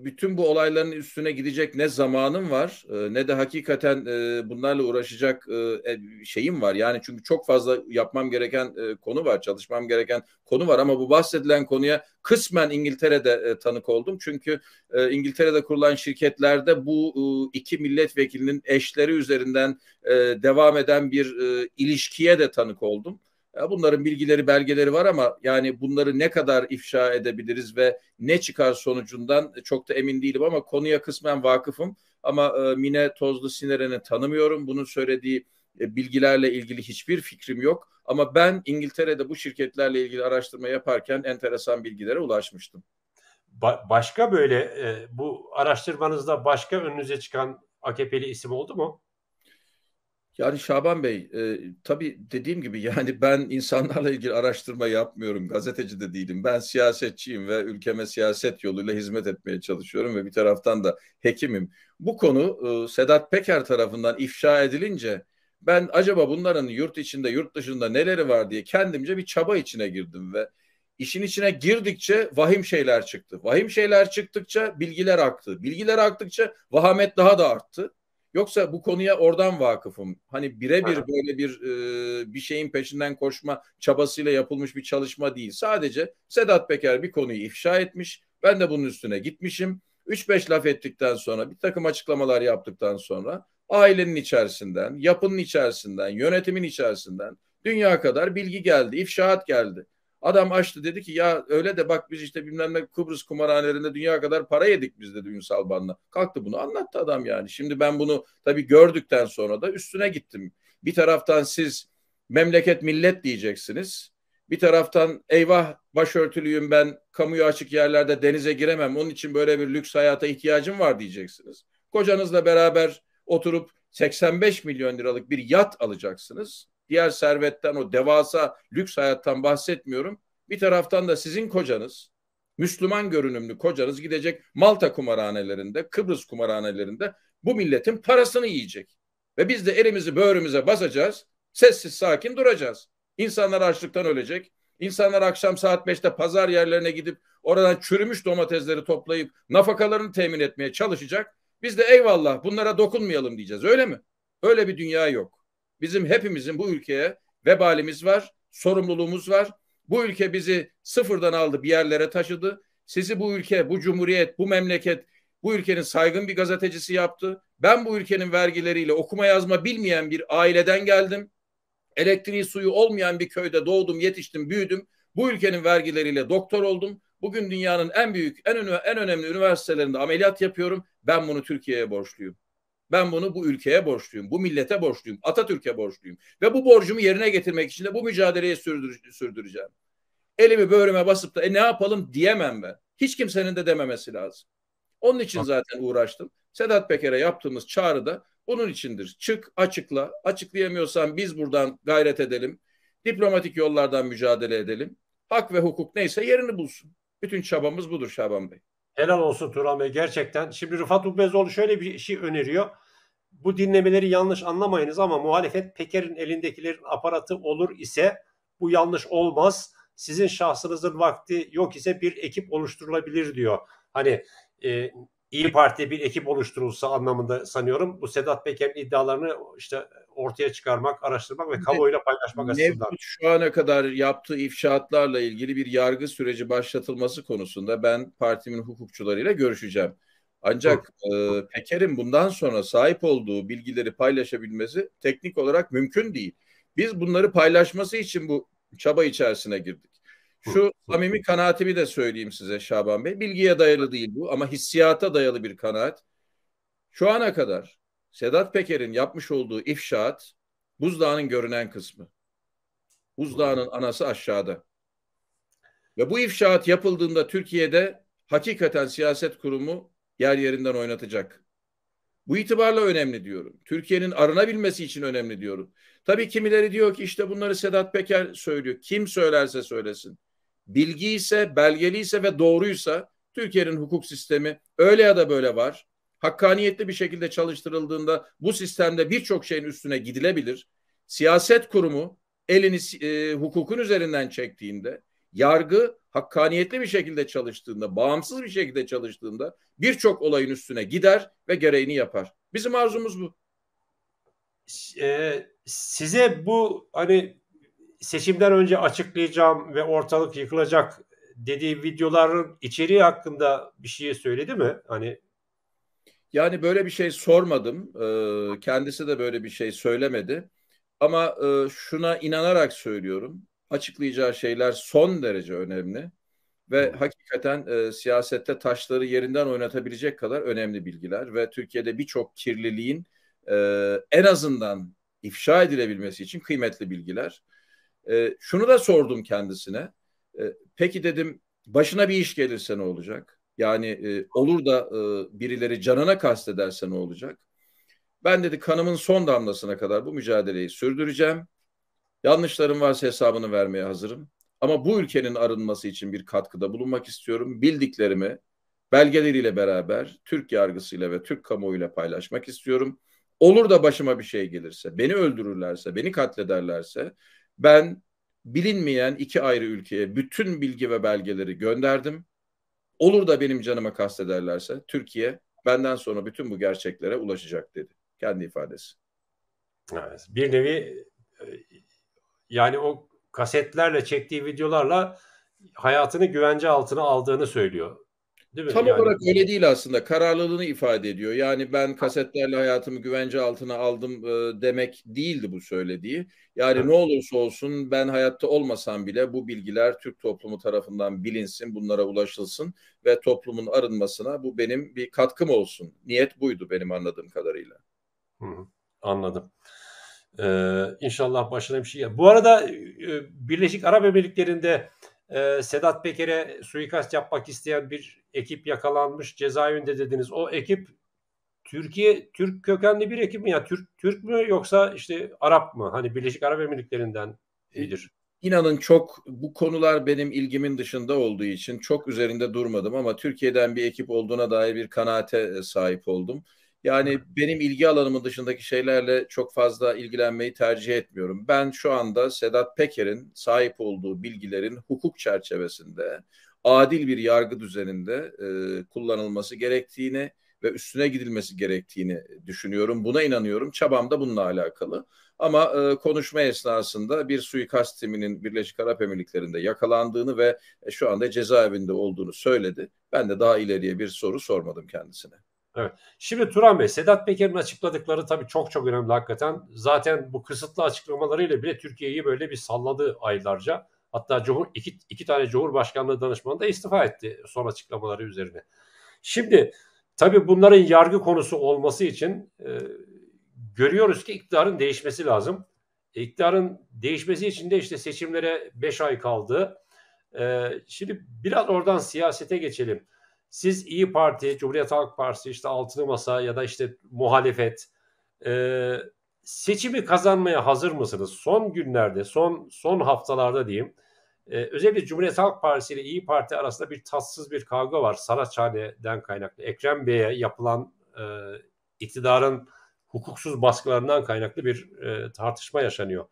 e, bütün bu olayların üstüne gidecek ne zamanım var e, ne de hakikaten e, bunlarla uğraşacak e, e, şeyim var. Yani çünkü çok fazla yapmam gereken e, konu var, çalışmam gereken konu var ama bu bahsedilen konuya kısmen İngiltere'de e, tanık oldum. Çünkü e, İngiltere'de kurulan şirketlerde bu e, iki milletvekilinin eşleri üzerinden e, devam eden bir e, ilişkiye de tanık oldum. Ya bunların bilgileri, belgeleri var ama yani bunları ne kadar ifşa edebiliriz ve ne çıkar sonucundan e, çok da emin değilim ama konuya kısmen vakıfım. Ama e, Mine Tozlu Sineren'i tanımıyorum. Bunun söylediği e, bilgilerle ilgili hiçbir fikrim yok. Ama ben İngiltere'de bu şirketlerle ilgili araştırma yaparken enteresan bilgilere ulaşmıştım. Ba- başka böyle e, bu araştırmanızda başka önünüze çıkan AKP'li isim oldu mu? Yani Şaban Bey, e, tabii dediğim gibi yani [LAUGHS] ben insanlarla ilgili araştırma yapmıyorum, gazeteci de değilim. Ben siyasetçiyim ve ülkeme siyaset yoluyla hizmet etmeye çalışıyorum ve bir taraftan da hekimim. Bu konu e, Sedat Peker tarafından ifşa edilince ben acaba bunların yurt içinde, yurt dışında neleri var diye kendimce bir çaba içine girdim ve işin içine girdikçe vahim şeyler çıktı. Vahim şeyler çıktıkça bilgiler aktı. Bilgiler aktıkça vahamet daha da arttı. Yoksa bu konuya oradan vakıfım. Hani birebir böyle bir e, bir şeyin peşinden koşma çabasıyla yapılmış bir çalışma değil. Sadece Sedat Peker bir konuyu ifşa etmiş. Ben de bunun üstüne gitmişim. 3-5 laf ettikten sonra bir takım açıklamalar yaptıktan sonra ailenin içerisinden, yapının içerisinden, yönetimin içerisinden dünya kadar bilgi geldi, ifşaat geldi. Adam açtı dedi ki ya öyle de bak biz işte bilmem ne Kıbrıs kumarhanelerinde dünya kadar para yedik biz dedi Ünsal Ban'la. Kalktı bunu anlattı adam yani. Şimdi ben bunu tabii gördükten sonra da üstüne gittim. Bir taraftan siz memleket millet diyeceksiniz. Bir taraftan eyvah başörtülüyüm ben kamuya açık yerlerde denize giremem. Onun için böyle bir lüks hayata ihtiyacım var diyeceksiniz. Kocanızla beraber oturup 85 milyon liralık bir yat alacaksınız diğer servetten o devasa lüks hayattan bahsetmiyorum. Bir taraftan da sizin kocanız, Müslüman görünümlü kocanız gidecek Malta kumarhanelerinde, Kıbrıs kumarhanelerinde bu milletin parasını yiyecek. Ve biz de elimizi böğrümüze basacağız, sessiz sakin duracağız. İnsanlar açlıktan ölecek. İnsanlar akşam saat beşte pazar yerlerine gidip oradan çürümüş domatesleri toplayıp nafakalarını temin etmeye çalışacak. Biz de eyvallah bunlara dokunmayalım diyeceğiz öyle mi? Öyle bir dünya yok. Bizim hepimizin bu ülkeye vebalimiz var, sorumluluğumuz var. Bu ülke bizi sıfırdan aldı, bir yerlere taşıdı. Sizi bu ülke, bu cumhuriyet, bu memleket bu ülkenin saygın bir gazetecisi yaptı. Ben bu ülkenin vergileriyle okuma yazma bilmeyen bir aileden geldim. Elektriği suyu olmayan bir köyde doğdum, yetiştim, büyüdüm. Bu ülkenin vergileriyle doktor oldum. Bugün dünyanın en büyük, en, en önemli üniversitelerinde ameliyat yapıyorum. Ben bunu Türkiye'ye borçluyum. Ben bunu bu ülkeye borçluyum, bu millete borçluyum, Atatürk'e borçluyum. Ve bu borcumu yerine getirmek için de bu mücadeleyi sürdüreceğim. Elimi böğrüme basıp da e, ne yapalım diyemem ben. Hiç kimsenin de dememesi lazım. Onun için zaten uğraştım. Sedat Peker'e yaptığımız çağrı da bunun içindir. Çık açıkla. Açıklayamıyorsan biz buradan gayret edelim. Diplomatik yollardan mücadele edelim. Hak ve hukuk neyse yerini bulsun. Bütün çabamız budur Şaban Bey. Helal olsun Turan Bey gerçekten. Şimdi Rıfat Ubezoğlu şöyle bir şey öneriyor. Bu dinlemeleri yanlış anlamayınız ama muhalefet Peker'in elindekilerin aparatı olur ise bu yanlış olmaz. Sizin şahsınızın vakti yok ise bir ekip oluşturulabilir diyor. Hani e, İyi parti bir ekip oluşturulsa anlamında sanıyorum. Bu Sedat Peker'in iddialarını işte ortaya çıkarmak, araştırmak ve kamuoyuyla paylaşmak Mevcut açısından. Şu ana kadar yaptığı ifşaatlarla ilgili bir yargı süreci başlatılması konusunda ben partimin hukukçularıyla görüşeceğim. Ancak e, Peker'in bundan sonra sahip olduğu bilgileri paylaşabilmesi teknik olarak mümkün değil. Biz bunları paylaşması için bu çaba içerisine girdik. Şu samimi kanaatimi de söyleyeyim size Şaban Bey. Bilgiye dayalı değil bu ama hissiyata dayalı bir kanaat. Şu ana kadar Sedat Peker'in yapmış olduğu ifşaat buzdağının görünen kısmı. Buzdağının anası aşağıda. Ve bu ifşaat yapıldığında Türkiye'de hakikaten siyaset kurumu yer yerinden oynatacak. Bu itibarla önemli diyorum. Türkiye'nin arınabilmesi için önemli diyorum. Tabii kimileri diyor ki işte bunları Sedat Peker söylüyor. Kim söylerse söylesin bilgi ise, belgeli ise ve doğruysa Türkiye'nin hukuk sistemi öyle ya da böyle var. Hakkaniyetli bir şekilde çalıştırıldığında bu sistemde birçok şeyin üstüne gidilebilir. Siyaset kurumu elini e, hukukun üzerinden çektiğinde, yargı hakkaniyetli bir şekilde çalıştığında, bağımsız bir şekilde çalıştığında birçok olayın üstüne gider ve gereğini yapar. Bizim arzumuz bu. Ee, size bu hani seçimden önce açıklayacağım ve ortalık yıkılacak dediği videoların içeriği hakkında bir şey söyledi mi? Hani yani böyle bir şey sormadım. Ee, kendisi de böyle bir şey söylemedi. Ama e, şuna inanarak söylüyorum. Açıklayacağı şeyler son derece önemli ve hakikaten e, siyasette taşları yerinden oynatabilecek kadar önemli bilgiler ve Türkiye'de birçok kirliliğin e, en azından ifşa edilebilmesi için kıymetli bilgiler. E, şunu da sordum kendisine. E, peki dedim başına bir iş gelirse ne olacak? Yani e, olur da e, birileri canına kastederse ne olacak? Ben dedi kanımın son damlasına kadar bu mücadeleyi sürdüreceğim. Yanlışlarım varsa hesabını vermeye hazırım. Ama bu ülkenin arınması için bir katkıda bulunmak istiyorum. Bildiklerimi belgeleriyle beraber Türk yargısıyla ve Türk kamuoyuyla paylaşmak istiyorum. Olur da başıma bir şey gelirse, beni öldürürlerse, beni katlederlerse ben bilinmeyen iki ayrı ülkeye bütün bilgi ve belgeleri gönderdim. Olur da benim canıma kastederlerse Türkiye benden sonra bütün bu gerçeklere ulaşacak dedi. Kendi ifadesi. Evet, bir nevi e, yani o kasetlerle çektiği videolarla hayatını güvence altına aldığını söylüyor Değil mi? Tam yani... olarak öyle değil aslında. Kararlılığını ifade ediyor. Yani ben kasetlerle hayatımı güvence altına aldım e, demek değildi bu söylediği. Yani evet. ne olursa olsun ben hayatta olmasam bile bu bilgiler Türk toplumu tarafından bilinsin, bunlara ulaşılsın ve toplumun arınmasına bu benim bir katkım olsun. Niyet buydu benim anladığım kadarıyla. Hı, anladım. Ee, inşallah başına bir şey. Bu arada e, Birleşik Arap Emirlikleri'nde e, Sedat Peker'e suikast yapmak isteyen bir ekip yakalanmış cezaevinde dediniz. O ekip Türkiye Türk kökenli bir ekip mi ya? Türk Türk mü yoksa işte Arap mı? Hani Birleşik Arap Emirlikleri'nden e, midir? İnanın çok bu konular benim ilgimin dışında olduğu için çok üzerinde durmadım ama Türkiye'den bir ekip olduğuna dair bir kanaate e, sahip oldum. Yani benim ilgi alanımın dışındaki şeylerle çok fazla ilgilenmeyi tercih etmiyorum. Ben şu anda Sedat Peker'in sahip olduğu bilgilerin hukuk çerçevesinde adil bir yargı düzeninde e, kullanılması gerektiğini ve üstüne gidilmesi gerektiğini düşünüyorum. Buna inanıyorum. Çabam da bununla alakalı. Ama e, konuşma esnasında bir suikast timinin Birleşik Arap Emirlikleri'nde yakalandığını ve e, şu anda cezaevinde olduğunu söyledi. Ben de daha ileriye bir soru sormadım kendisine. Evet. Şimdi Turan Bey, Sedat Peker'in açıkladıkları tabii çok çok önemli hakikaten. Zaten bu kısıtlı açıklamalarıyla bile Türkiye'yi böyle bir salladı aylarca. Hatta Cumhur, iki, iki tane Cumhurbaşkanlığı danışmanı da istifa etti son açıklamaları üzerine. Şimdi tabii bunların yargı konusu olması için e, görüyoruz ki iktidarın değişmesi lazım. E, değişmesi için de işte seçimlere 5 ay kaldı. E, şimdi biraz oradan siyasete geçelim siz İyi Parti, Cumhuriyet Halk Partisi, işte Altılı Masa ya da işte muhalefet e, seçimi kazanmaya hazır mısınız? Son günlerde, son son haftalarda diyeyim. E, özellikle Cumhuriyet Halk Partisi ile İyi Parti arasında bir tatsız bir kavga var Saraçhane'den kaynaklı. Ekrem Bey'e yapılan e, iktidarın hukuksuz baskılarından kaynaklı bir e, tartışma yaşanıyor.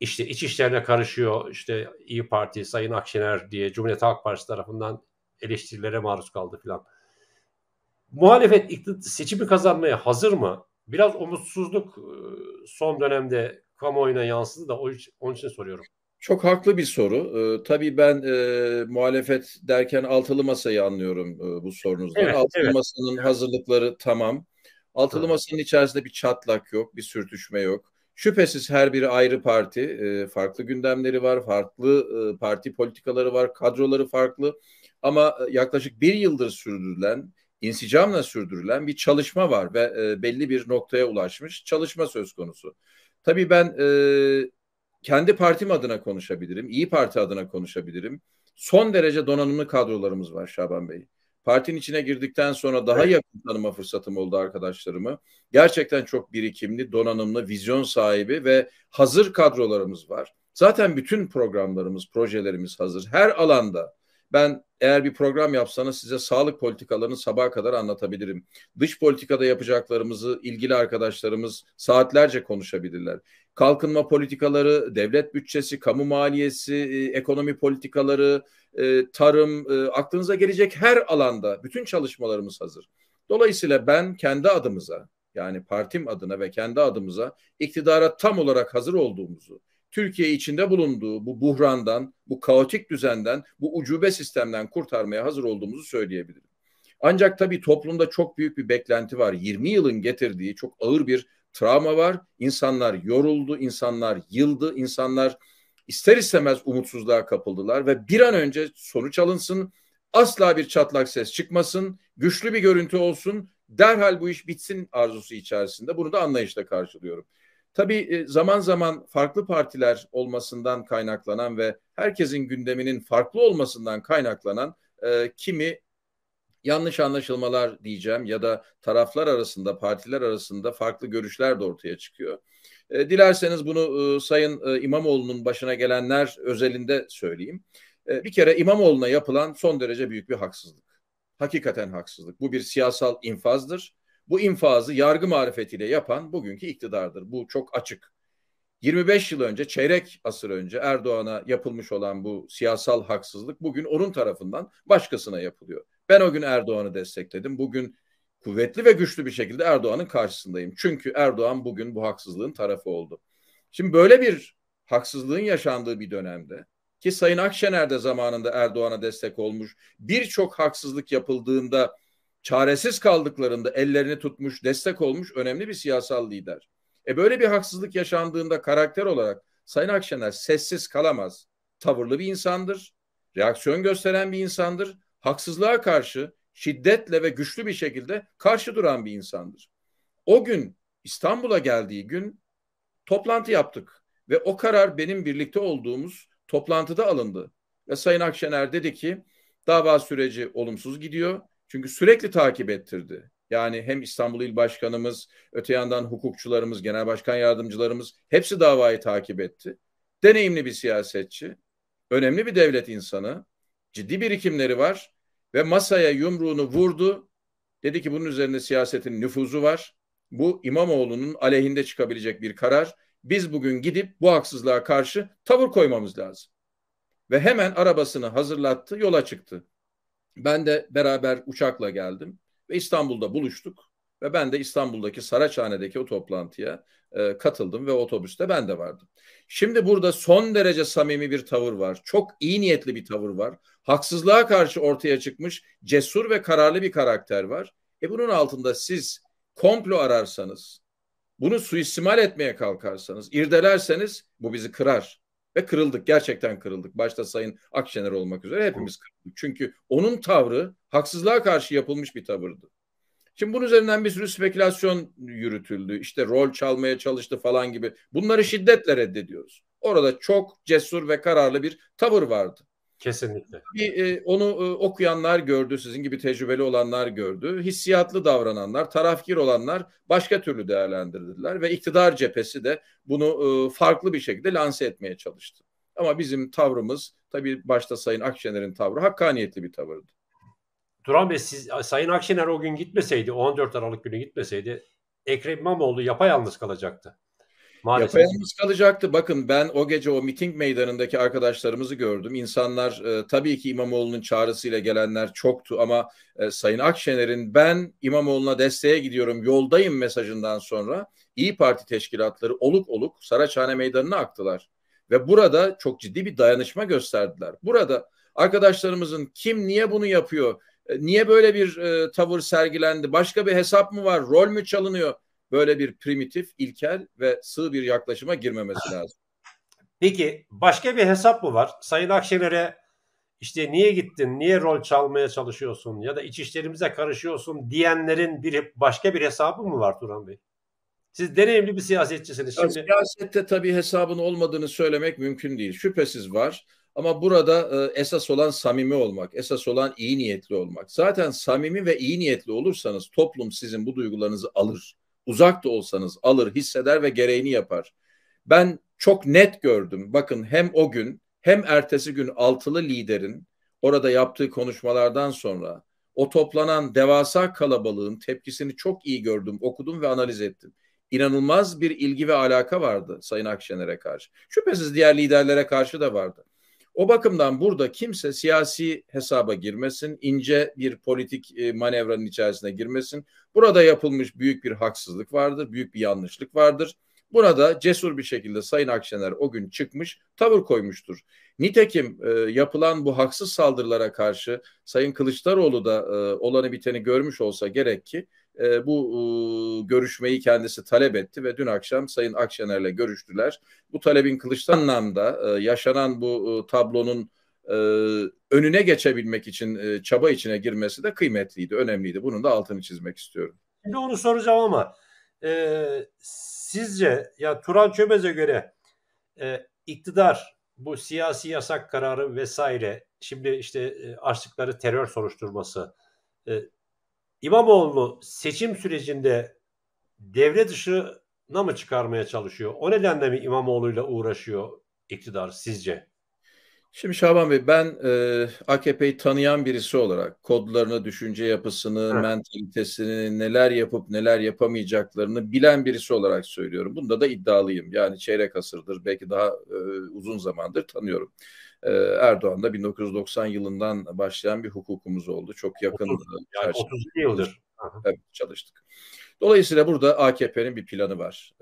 İşte iç işlerine karışıyor İşte İyi Parti, Sayın Akşener diye Cumhuriyet Halk Partisi tarafından eleştirilere maruz kaldı filan. Muhalefet seçimi kazanmaya hazır mı? Biraz umutsuzluk e, son dönemde kamuoyuna yansıdı da onun için soruyorum. Çok haklı bir soru. Ee, tabii ben e, muhalefet derken altılı masayı anlıyorum e, bu sorunuzda. Evet, altılı evet. masanın evet. hazırlıkları tamam. Altılı evet. masanın içerisinde bir çatlak yok, bir sürtüşme yok. Şüphesiz her biri ayrı parti, e, farklı gündemleri var, farklı e, parti politikaları var, kadroları farklı. Ama e, yaklaşık bir yıldır sürdürülen, insicamla sürdürülen bir çalışma var ve e, belli bir noktaya ulaşmış çalışma söz konusu. Tabii ben e, kendi partim adına konuşabilirim, İyi Parti adına konuşabilirim. Son derece donanımlı kadrolarımız var Şaban Bey. Partinin içine girdikten sonra daha yakın tanıma fırsatım oldu arkadaşlarımı. Gerçekten çok birikimli, donanımlı, vizyon sahibi ve hazır kadrolarımız var. Zaten bütün programlarımız, projelerimiz hazır. Her alanda ben eğer bir program yapsanız size sağlık politikalarını sabaha kadar anlatabilirim. Dış politikada yapacaklarımızı ilgili arkadaşlarımız saatlerce konuşabilirler. Kalkınma politikaları, devlet bütçesi, kamu maliyesi, e, ekonomi politikaları, e, tarım, e, aklınıza gelecek her alanda bütün çalışmalarımız hazır. Dolayısıyla ben kendi adımıza yani partim adına ve kendi adımıza iktidara tam olarak hazır olduğumuzu, Türkiye içinde bulunduğu bu buhrandan, bu kaotik düzenden, bu ucube sistemden kurtarmaya hazır olduğumuzu söyleyebilirim. Ancak tabii toplumda çok büyük bir beklenti var. 20 yılın getirdiği çok ağır bir travma var. İnsanlar yoruldu, insanlar yıldı, insanlar ister istemez umutsuzluğa kapıldılar ve bir an önce sonuç alınsın. Asla bir çatlak ses çıkmasın, güçlü bir görüntü olsun, derhal bu iş bitsin arzusu içerisinde. Bunu da anlayışla karşılıyorum. Tabii e, zaman zaman farklı partiler olmasından kaynaklanan ve herkesin gündeminin farklı olmasından kaynaklanan e, kimi yanlış anlaşılmalar diyeceğim ya da taraflar arasında, partiler arasında farklı görüşler de ortaya çıkıyor. E, dilerseniz bunu e, Sayın e, İmamoğlu'nun başına gelenler özelinde söyleyeyim. E, bir kere İmamoğlu'na yapılan son derece büyük bir haksızlık. Hakikaten haksızlık. Bu bir siyasal infazdır bu infazı yargı marifetiyle yapan bugünkü iktidardır. Bu çok açık. 25 yıl önce, çeyrek asır önce Erdoğan'a yapılmış olan bu siyasal haksızlık bugün onun tarafından başkasına yapılıyor. Ben o gün Erdoğan'ı destekledim. Bugün kuvvetli ve güçlü bir şekilde Erdoğan'ın karşısındayım. Çünkü Erdoğan bugün bu haksızlığın tarafı oldu. Şimdi böyle bir haksızlığın yaşandığı bir dönemde ki Sayın Akşener de zamanında Erdoğan'a destek olmuş. Birçok haksızlık yapıldığında çaresiz kaldıklarında ellerini tutmuş, destek olmuş önemli bir siyasal lider. E böyle bir haksızlık yaşandığında karakter olarak Sayın Akşener sessiz kalamaz. Tavırlı bir insandır, reaksiyon gösteren bir insandır, haksızlığa karşı şiddetle ve güçlü bir şekilde karşı duran bir insandır. O gün İstanbul'a geldiği gün toplantı yaptık ve o karar benim birlikte olduğumuz toplantıda alındı. Ve Sayın Akşener dedi ki dava süreci olumsuz gidiyor çünkü sürekli takip ettirdi. Yani hem İstanbul İl Başkanımız, öte yandan hukukçularımız, genel başkan yardımcılarımız hepsi davayı takip etti. Deneyimli bir siyasetçi, önemli bir devlet insanı, ciddi birikimleri var ve masaya yumruğunu vurdu. Dedi ki bunun üzerinde siyasetin nüfuzu var. Bu İmamoğlu'nun aleyhinde çıkabilecek bir karar. Biz bugün gidip bu haksızlığa karşı tavır koymamız lazım. Ve hemen arabasını hazırlattı, yola çıktı. Ben de beraber uçakla geldim ve İstanbul'da buluştuk. Ve ben de İstanbul'daki Saraçhane'deki o toplantıya e, katıldım ve otobüste ben de vardım. Şimdi burada son derece samimi bir tavır var. Çok iyi niyetli bir tavır var. Haksızlığa karşı ortaya çıkmış cesur ve kararlı bir karakter var. E bunun altında siz komplo ararsanız, bunu suistimal etmeye kalkarsanız, irdelerseniz bu bizi kırar. Ve kırıldık. Gerçekten kırıldık. Başta Sayın Akşener olmak üzere hepimiz kırıldık. Çünkü onun tavrı haksızlığa karşı yapılmış bir tavırdı. Şimdi bunun üzerinden bir sürü spekülasyon yürütüldü. İşte rol çalmaya çalıştı falan gibi. Bunları şiddetle reddediyoruz. Orada çok cesur ve kararlı bir tavır vardı. Kesinlikle. Bir, e, onu e, okuyanlar gördü, sizin gibi tecrübeli olanlar gördü. Hissiyatlı davrananlar, tarafkir olanlar başka türlü değerlendirdiler ve iktidar cephesi de bunu e, farklı bir şekilde lanse etmeye çalıştı. Ama bizim tavrımız tabii başta Sayın Akşener'in tavrı hakkaniyetli bir tavırdı. Turan Bey siz, Sayın Akşener o gün gitmeseydi 14 Aralık günü gitmeseydi Ekrem İmamoğlu yapayalnız kalacaktı. Maalesef. Yapayalnız kalacaktı. Bakın ben o gece o miting meydanındaki arkadaşlarımızı gördüm. İnsanlar e, tabii ki İmamoğlu'nun çağrısıyla gelenler çoktu ama e, Sayın Akşener'in ben İmamoğlu'na desteğe gidiyorum yoldayım mesajından sonra İyi Parti teşkilatları oluk oluk Saraçhane Meydanı'na aktılar. Ve burada çok ciddi bir dayanışma gösterdiler. Burada arkadaşlarımızın kim niye bunu yapıyor, e, niye böyle bir e, tavır sergilendi, başka bir hesap mı var, rol mü çalınıyor böyle bir primitif, ilkel ve sığ bir yaklaşıma girmemesi ah. lazım. Peki başka bir hesap mı var? Sayın Akşener'e işte niye gittin, niye rol çalmaya çalışıyorsun ya da iç işlerimize karışıyorsun diyenlerin bir başka bir hesabı mı var Turan Bey? Siz deneyimli bir siyasetçisiniz. Şimdi... siyasette tabii hesabın olmadığını söylemek mümkün değil. Şüphesiz var. Ama burada e, esas olan samimi olmak, esas olan iyi niyetli olmak. Zaten samimi ve iyi niyetli olursanız toplum sizin bu duygularınızı alır uzak da olsanız alır, hisseder ve gereğini yapar. Ben çok net gördüm. Bakın hem o gün hem ertesi gün altılı liderin orada yaptığı konuşmalardan sonra o toplanan devasa kalabalığın tepkisini çok iyi gördüm, okudum ve analiz ettim. İnanılmaz bir ilgi ve alaka vardı Sayın Akşener'e karşı. Şüphesiz diğer liderlere karşı da vardı. O bakımdan burada kimse siyasi hesaba girmesin, ince bir politik e, manevranın içerisine girmesin. Burada yapılmış büyük bir haksızlık vardır, büyük bir yanlışlık vardır. Burada cesur bir şekilde Sayın Akşener o gün çıkmış, tavır koymuştur. Nitekim e, yapılan bu haksız saldırılara karşı Sayın Kılıçdaroğlu da e, olanı biteni görmüş olsa gerek ki e, bu e, görüşmeyi kendisi talep etti ve dün akşam Sayın Akşener'le görüştüler. Bu talebin kılıçsal anlamda e, yaşanan bu e, tablonun e, önüne geçebilmek için e, çaba içine girmesi de kıymetliydi, önemliydi. Bunun da altını çizmek istiyorum. Şimdi onu soracağım ama e, sizce ya Turan Çömez'e göre e, iktidar bu siyasi yasak kararı vesaire şimdi işte e, açtıkları terör soruşturması e, İmamoğlu seçim sürecinde devre dışına mı çıkarmaya çalışıyor? O nedenle mi İmamoğlu'yla uğraşıyor iktidar sizce? Şimdi Şaban Bey ben e, AKP'yi tanıyan birisi olarak kodlarını, düşünce yapısını, evet. mentalitesini, neler yapıp neler yapamayacaklarını bilen birisi olarak söylüyorum. Bunda da iddialıyım. Yani çeyrek asırdır belki daha e, uzun zamandır tanıyorum. Erdoğan'la 1990 yılından başlayan bir hukukumuz oldu. Çok yakın. 30, yani 32 yıldır. Evet, çalıştık. Dolayısıyla burada AKP'nin bir planı var.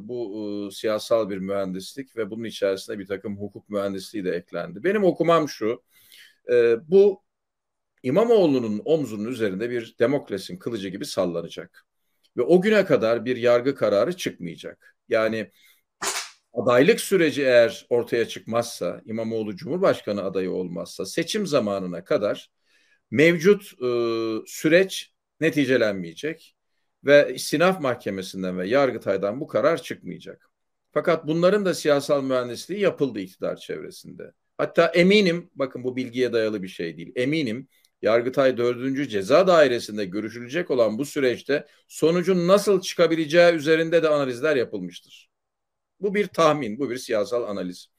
Bu siyasal bir mühendislik ve bunun içerisinde bir takım hukuk mühendisliği de eklendi. Benim okumam şu, bu İmamoğlu'nun omzunun üzerinde bir demokrasinin kılıcı gibi sallanacak. Ve o güne kadar bir yargı kararı çıkmayacak. Yani adaylık süreci eğer ortaya çıkmazsa, İmamoğlu Cumhurbaşkanı adayı olmazsa seçim zamanına kadar mevcut e, süreç neticelenmeyecek ve sinaf mahkemesinden ve Yargıtay'dan bu karar çıkmayacak. Fakat bunların da siyasal mühendisliği yapıldı iktidar çevresinde. Hatta eminim, bakın bu bilgiye dayalı bir şey değil, eminim Yargıtay 4. Ceza Dairesi'nde görüşülecek olan bu süreçte sonucun nasıl çıkabileceği üzerinde de analizler yapılmıştır. Bu bir tahmin, bu bir siyasal analiz.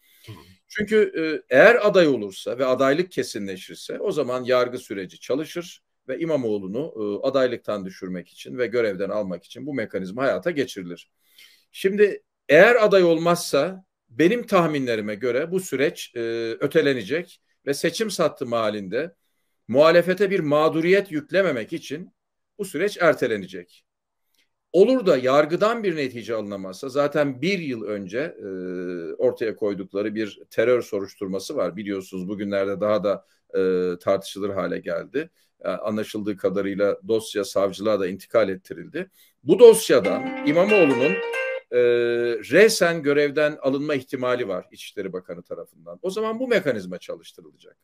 Çünkü e, eğer aday olursa ve adaylık kesinleşirse o zaman yargı süreci çalışır ve İmamoğlu'nu e, adaylıktan düşürmek için ve görevden almak için bu mekanizma hayata geçirilir. Şimdi eğer aday olmazsa benim tahminlerime göre bu süreç e, ötelenecek ve seçim sattım halinde muhalefete bir mağduriyet yüklememek için bu süreç ertelenecek. Olur da yargıdan bir netice alınamazsa zaten bir yıl önce e, ortaya koydukları bir terör soruşturması var. Biliyorsunuz bugünlerde daha da e, tartışılır hale geldi. E, anlaşıldığı kadarıyla dosya savcılığa da intikal ettirildi. Bu dosyadan İmamoğlu'nun e, resen görevden alınma ihtimali var İçişleri Bakanı tarafından. O zaman bu mekanizma çalıştırılacak.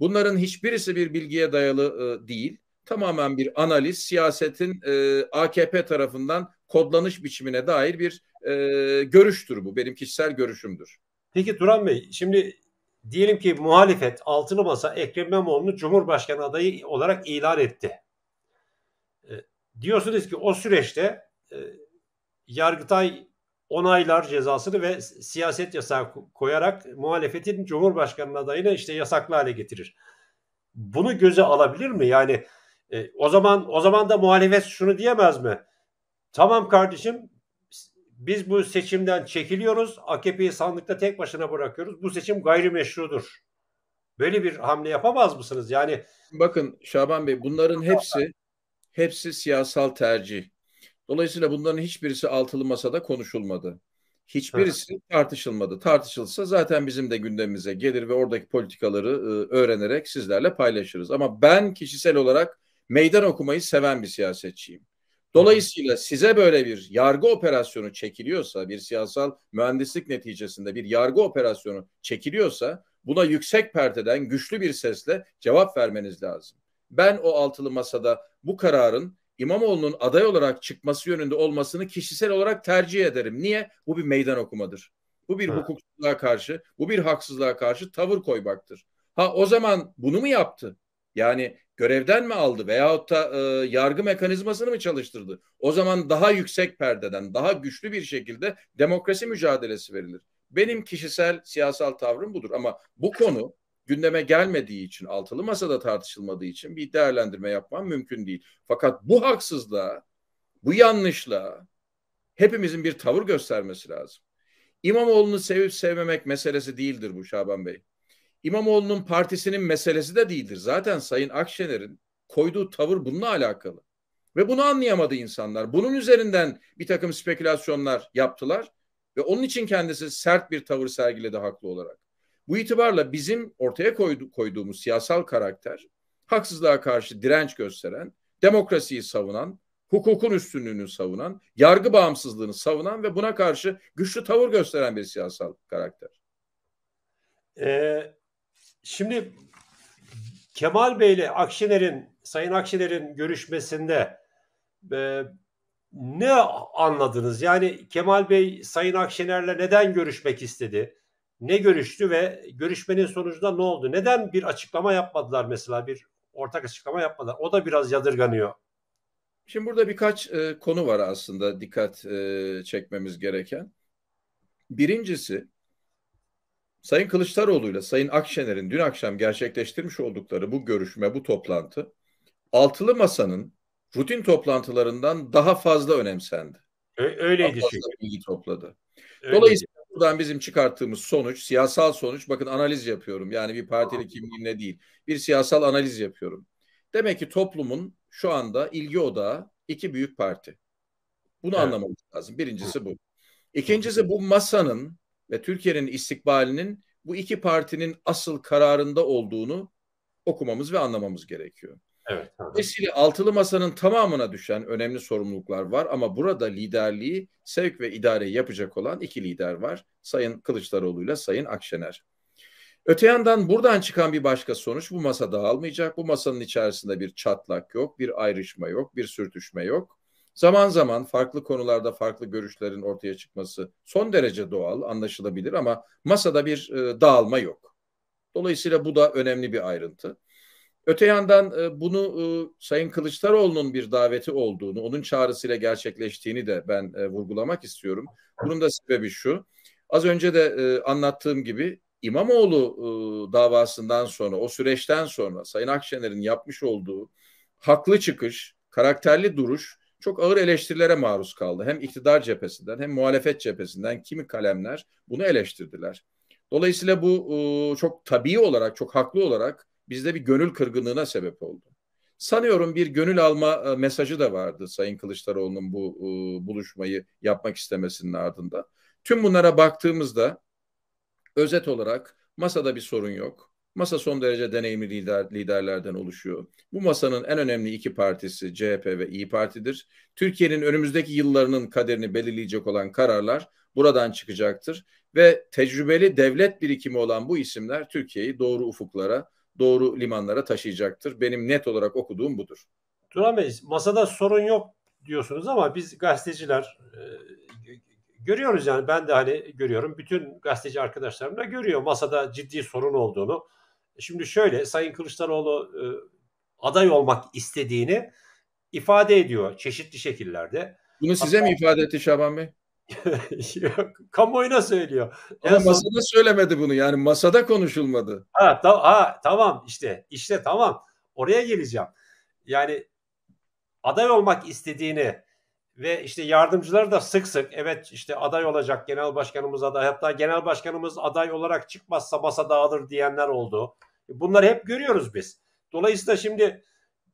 Bunların hiçbirisi bir bilgiye dayalı e, değil tamamen bir analiz siyasetin e, AKP tarafından kodlanış biçimine dair bir e, görüştür bu. Benim kişisel görüşümdür. Peki Turan Bey şimdi diyelim ki muhalefet altını masa Ekrem İmamoğlu'nu Cumhurbaşkanı adayı olarak ilan etti. E, diyorsunuz ki o süreçte e, Yargıtay onaylar cezasını ve siyaset yasağı koyarak muhalefetin Cumhurbaşkanı adayını işte yasaklı hale getirir. Bunu göze alabilir mi? Yani e, o zaman o zaman da muhalefet şunu diyemez mi? Tamam kardeşim biz bu seçimden çekiliyoruz. AKP'yi sandıkta tek başına bırakıyoruz. Bu seçim gayrimeşrudur. Böyle bir hamle yapamaz mısınız? Yani bakın Şaban Bey bunların hepsi hepsi siyasal tercih. Dolayısıyla bunların hiçbirisi altılı masada konuşulmadı. Hiçbirisi evet. tartışılmadı. Tartışılsa zaten bizim de gündemimize gelir ve oradaki politikaları ıı, öğrenerek sizlerle paylaşırız. Ama ben kişisel olarak meydan okumayı seven bir siyasetçiyim. Dolayısıyla size böyle bir yargı operasyonu çekiliyorsa, bir siyasal mühendislik neticesinde bir yargı operasyonu çekiliyorsa buna yüksek perdeden güçlü bir sesle cevap vermeniz lazım. Ben o altılı masada bu kararın İmamoğlu'nun aday olarak çıkması yönünde olmasını kişisel olarak tercih ederim. Niye? Bu bir meydan okumadır. Bu bir hukuksuzluğa karşı, bu bir haksızlığa karşı tavır koymaktır. Ha o zaman bunu mu yaptı? Yani görevden mi aldı veyahut da e, yargı mekanizmasını mı çalıştırdı? O zaman daha yüksek perdeden, daha güçlü bir şekilde demokrasi mücadelesi verilir. Benim kişisel siyasal tavrım budur ama bu konu gündeme gelmediği için, altılı masada tartışılmadığı için bir değerlendirme yapmam mümkün değil. Fakat bu haksızlığa, bu yanlışla hepimizin bir tavır göstermesi lazım. İmamoğlu'nu sevip sevmemek meselesi değildir bu Şaban Bey. İmamoğlu'nun partisinin meselesi de değildir. Zaten Sayın Akşener'in koyduğu tavır bununla alakalı. Ve bunu anlayamadı insanlar. Bunun üzerinden bir takım spekülasyonlar yaptılar ve onun için kendisi sert bir tavır sergiledi haklı olarak. Bu itibarla bizim ortaya koydu, koyduğumuz siyasal karakter haksızlığa karşı direnç gösteren, demokrasiyi savunan, hukukun üstünlüğünü savunan, yargı bağımsızlığını savunan ve buna karşı güçlü tavır gösteren bir siyasal karakter. Ee, Şimdi Kemal Bey ile Akşener'in, Sayın Akşener'in görüşmesinde e, ne anladınız? Yani Kemal Bey Sayın Akşener'le neden görüşmek istedi? Ne görüştü ve görüşmenin sonucunda ne oldu? Neden bir açıklama yapmadılar mesela bir ortak açıklama yapmadılar? O da biraz yadırganıyor. Şimdi burada birkaç e, konu var aslında dikkat e, çekmemiz gereken. Birincisi Sayın Kılıçdaroğlu ile Sayın Akşener'in dün akşam gerçekleştirmiş oldukları bu görüşme, bu toplantı altılı masanın rutin toplantılarından daha fazla önemsendi. Öyleydi daha çünkü. bilgi topladı. Öyleydi. Dolayısıyla buradan bizim çıkarttığımız sonuç, siyasal sonuç, bakın analiz yapıyorum. Yani bir partili kimliğimle değil, bir siyasal analiz yapıyorum. Demek ki toplumun şu anda ilgi odağı iki büyük parti. Bunu evet. anlamamız lazım. Birincisi bu. İkincisi bu masanın ve Türkiye'nin istikbalinin bu iki partinin asıl kararında olduğunu okumamız ve anlamamız gerekiyor. Evet. Dolayısıyla altılı masanın tamamına düşen önemli sorumluluklar var ama burada liderliği sevk ve idare yapacak olan iki lider var. Sayın Kılıçdaroğlu ile Sayın Akşener. Öte yandan buradan çıkan bir başka sonuç bu masa dağılmayacak. Bu masanın içerisinde bir çatlak yok, bir ayrışma yok, bir sürtüşme yok. Zaman zaman farklı konularda farklı görüşlerin ortaya çıkması son derece doğal, anlaşılabilir ama masada bir e, dağılma yok. Dolayısıyla bu da önemli bir ayrıntı. Öte yandan e, bunu e, Sayın Kılıçdaroğlu'nun bir daveti olduğunu, onun çağrısıyla gerçekleştiğini de ben e, vurgulamak istiyorum. Bunun da sebebi şu. Az önce de e, anlattığım gibi İmamoğlu e, davasından sonra, o süreçten sonra Sayın Akşener'in yapmış olduğu haklı çıkış, karakterli duruş çok ağır eleştirilere maruz kaldı. Hem iktidar cephesinden hem muhalefet cephesinden kimi kalemler bunu eleştirdiler. Dolayısıyla bu e, çok tabii olarak, çok haklı olarak bizde bir gönül kırgınlığına sebep oldu. Sanıyorum bir gönül alma e, mesajı da vardı Sayın Kılıçdaroğlu'nun bu e, buluşmayı yapmak istemesinin ardında. Tüm bunlara baktığımızda özet olarak masada bir sorun yok. Masa son derece deneyimli lider, liderlerden oluşuyor. Bu masanın en önemli iki partisi CHP ve İyi Parti'dir. Türkiye'nin önümüzdeki yıllarının kaderini belirleyecek olan kararlar buradan çıkacaktır ve tecrübeli devlet birikimi olan bu isimler Türkiye'yi doğru ufuklara, doğru limanlara taşıyacaktır. Benim net olarak okuduğum budur. Turan Bey, masada sorun yok diyorsunuz ama biz gazeteciler e, görüyoruz yani ben de hani görüyorum. Bütün gazeteci arkadaşlarım da görüyor masada ciddi sorun olduğunu. Şimdi şöyle Sayın Kılıçdaroğlu e, aday olmak istediğini ifade ediyor çeşitli şekillerde. Bunu size Hatta, mi ifade etti Şaban Bey? [LAUGHS] Yok, kamuoyuna söylüyor. Ama en masada son... söylemedi bunu yani masada konuşulmadı. Ha, ta- ha tamam işte işte tamam oraya geleceğim. Yani aday olmak istediğini ve işte yardımcılar da sık sık evet işte aday olacak genel başkanımız aday hatta genel başkanımız aday olarak çıkmazsa masa dağılır diyenler oldu. Bunları hep görüyoruz biz. Dolayısıyla şimdi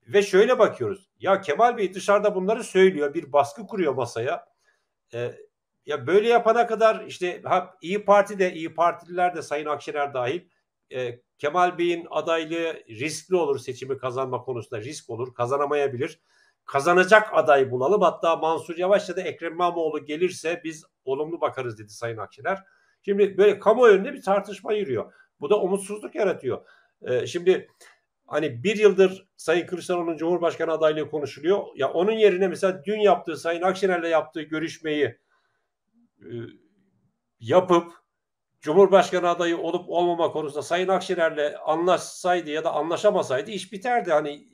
ve şöyle bakıyoruz. Ya Kemal Bey dışarıda bunları söylüyor. Bir baskı kuruyor masaya. Ee, ya böyle yapana kadar işte ha, İyi Parti de İyi Partililer de Sayın Akşener dahil e, Kemal Bey'in adaylığı riskli olur seçimi kazanma konusunda risk olur kazanamayabilir kazanacak adayı bulalım. Hatta Mansur Yavaş ya da Ekrem İmamoğlu gelirse biz olumlu bakarız dedi Sayın Akşener. Şimdi böyle kamuoyunda bir tartışma yürüyor. Bu da umutsuzluk yaratıyor. Ee, şimdi hani bir yıldır Sayın Kılıçdaroğlu'nun Cumhurbaşkanı adaylığı konuşuluyor. Ya onun yerine mesela dün yaptığı Sayın Akşener'le yaptığı görüşmeyi e, yapıp Cumhurbaşkanı adayı olup olmama konusunda Sayın Akşener'le anlaşsaydı ya da anlaşamasaydı iş biterdi. Hani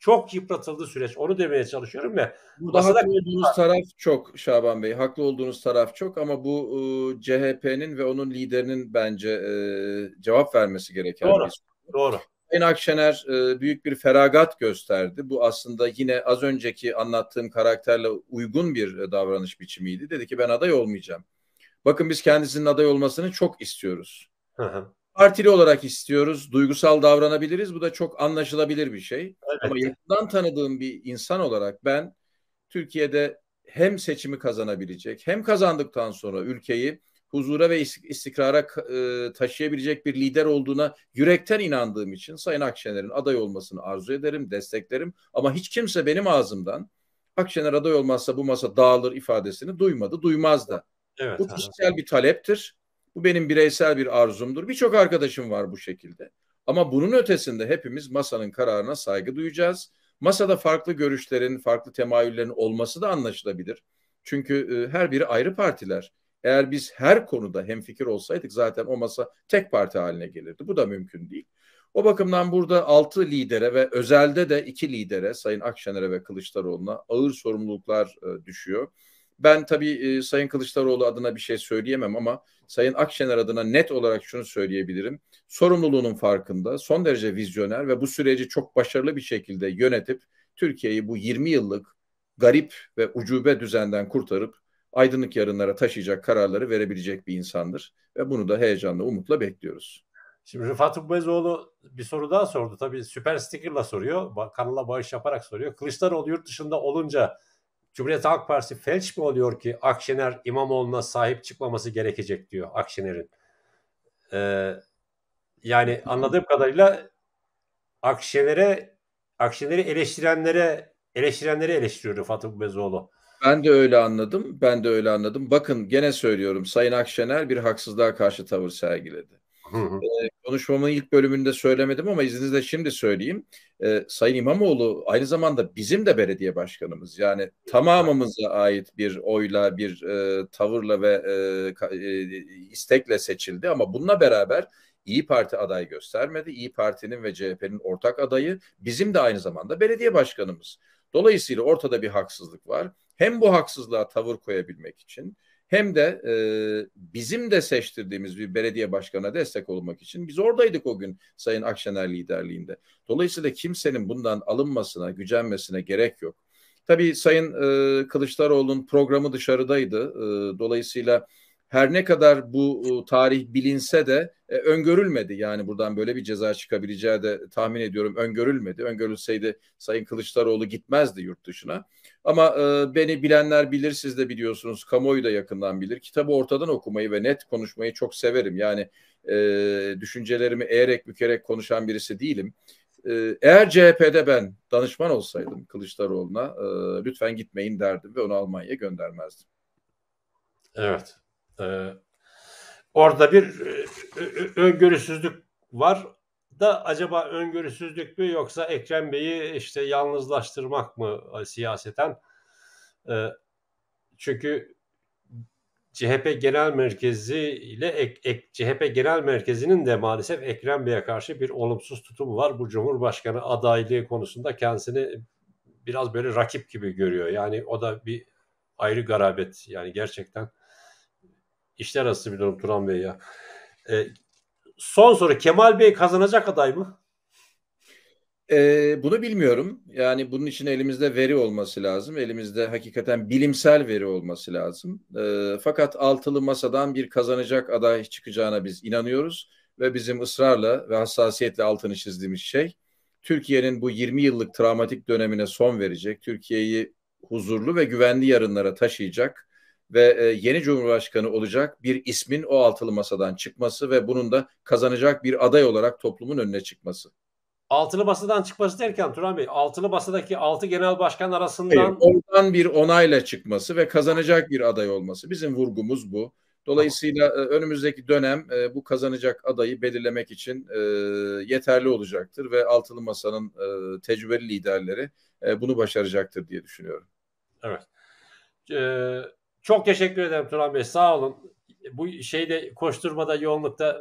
çok yıpratıldı süreç. Onu demeye çalışıyorum ya. Burada aslında... haklı olduğunuz taraf çok Şaban Bey. Haklı olduğunuz taraf çok ama bu e, CHP'nin ve onun liderinin bence e, cevap vermesi gereken Doğru. Bir Doğru. Sayın Akşener e, büyük bir feragat gösterdi. Bu aslında yine az önceki anlattığım karakterle uygun bir e, davranış biçimiydi. Dedi ki ben aday olmayacağım. Bakın biz kendisinin aday olmasını çok istiyoruz. Hı hı partili olarak istiyoruz, duygusal davranabiliriz. Bu da çok anlaşılabilir bir şey. Evet. Ama yakından tanıdığım bir insan olarak ben Türkiye'de hem seçimi kazanabilecek hem kazandıktan sonra ülkeyi huzura ve istikrara e, taşıyabilecek bir lider olduğuna yürekten inandığım için Sayın Akşener'in aday olmasını arzu ederim, desteklerim. Ama hiç kimse benim ağzımdan Akşener aday olmazsa bu masa dağılır ifadesini duymadı, duymaz da. Evet, bu kişisel evet. bir taleptir. Bu benim bireysel bir arzumdur. Birçok arkadaşım var bu şekilde. Ama bunun ötesinde hepimiz masanın kararına saygı duyacağız. Masada farklı görüşlerin, farklı temayüllerin olması da anlaşılabilir. Çünkü e, her biri ayrı partiler. Eğer biz her konuda hemfikir olsaydık zaten o masa tek parti haline gelirdi. Bu da mümkün değil. O bakımdan burada altı lidere ve özelde de iki lidere Sayın Akşener'e ve Kılıçdaroğlu'na ağır sorumluluklar e, düşüyor. Ben tabii e, Sayın Kılıçdaroğlu adına bir şey söyleyemem ama Sayın Akşener adına net olarak şunu söyleyebilirim. Sorumluluğunun farkında, son derece vizyoner ve bu süreci çok başarılı bir şekilde yönetip Türkiye'yi bu 20 yıllık garip ve ucube düzenden kurtarıp aydınlık yarınlara taşıyacak kararları verebilecek bir insandır. Ve bunu da heyecanla, umutla bekliyoruz. Şimdi Rıfat Ubezoğlu bir soru daha sordu. Tabii süper stickerla soruyor. Kanala bağış yaparak soruyor. Kılıçdaroğlu yurt dışında olunca Cumhuriyet Halk Partisi felç mi oluyor ki Akşener İmamoğlu'na sahip çıkmaması gerekecek diyor Akşener'in. Ee, yani anladığım kadarıyla Akşener'e Akşener'i eleştirenlere eleştirenleri eleştiriyor Fatih Bezoğlu. Ben de öyle anladım. Ben de öyle anladım. Bakın gene söylüyorum Sayın Akşener bir haksızlığa karşı tavır sergiledi. Hı hı. konuşmamın ilk bölümünde söylemedim ama izninizle şimdi söyleyeyim. Sayın İmamoğlu aynı zamanda bizim de belediye başkanımız. Yani tamamımıza ait bir oyla, bir tavırla ve istekle seçildi ama bununla beraber İyi Parti adayı göstermedi. İyi Parti'nin ve CHP'nin ortak adayı bizim de aynı zamanda belediye başkanımız. Dolayısıyla ortada bir haksızlık var. Hem bu haksızlığa tavır koyabilmek için hem de e, bizim de seçtirdiğimiz bir belediye başkanına destek olmak için biz oradaydık o gün Sayın Akşener liderliğinde. Dolayısıyla kimsenin bundan alınmasına, gücenmesine gerek yok. Tabii Sayın e, Kılıçdaroğlu'nun programı dışarıdaydı. E, dolayısıyla her ne kadar bu e, tarih bilinse de e, öngörülmedi. Yani buradan böyle bir ceza çıkabileceği de tahmin ediyorum öngörülmedi. Öngörülseydi Sayın Kılıçdaroğlu gitmezdi yurt dışına. Ama e, beni bilenler bilir, siz de biliyorsunuz. Kamuoyu da yakından bilir. Kitabı ortadan okumayı ve net konuşmayı çok severim. Yani e, düşüncelerimi eğerek bükerek konuşan birisi değilim. E, eğer CHP'de ben danışman olsaydım Kılıçdaroğlu'na e, lütfen gitmeyin derdim ve onu Almanya'ya göndermezdim. Evet. Ee, orada bir e, e, e, öngörüsüzlük var da acaba öngörüsüzlük mü yoksa Ekrem Bey'i işte yalnızlaştırmak mı siyaseten? Ee, çünkü CHP Genel Merkezi ile ek, ek, CHP Genel Merkezi'nin de maalesef Ekrem Bey'e karşı bir olumsuz tutumu var. Bu Cumhurbaşkanı adaylığı konusunda kendisini biraz böyle rakip gibi görüyor. Yani o da bir ayrı garabet. Yani gerçekten İşler arası bir durum Turan Bey ya. E, son soru Kemal Bey kazanacak aday mı? E, bunu bilmiyorum. Yani bunun için elimizde veri olması lazım. Elimizde hakikaten bilimsel veri olması lazım. E, fakat altılı masadan bir kazanacak aday çıkacağına biz inanıyoruz. Ve bizim ısrarla ve hassasiyetle altını çizdiğimiz şey Türkiye'nin bu 20 yıllık travmatik dönemine son verecek. Türkiye'yi huzurlu ve güvenli yarınlara taşıyacak ve e, yeni cumhurbaşkanı olacak bir ismin o altılı masadan çıkması ve bunun da kazanacak bir aday olarak toplumun önüne çıkması. Altılı masadan çıkması derken Turan Bey, altılı masadaki altı genel başkan arasından... Hayır, oradan bir onayla çıkması ve kazanacak bir aday olması. Bizim vurgumuz bu. Dolayısıyla tamam. E, önümüzdeki dönem e, bu kazanacak adayı belirlemek için yeterli olacaktır ve altılı masanın tecrübeli liderleri bunu başaracaktır diye düşünüyorum. Evet. Ee, çok teşekkür ederim Turan Bey. Sağ olun. Bu şeyde koşturmada, yoğunlukta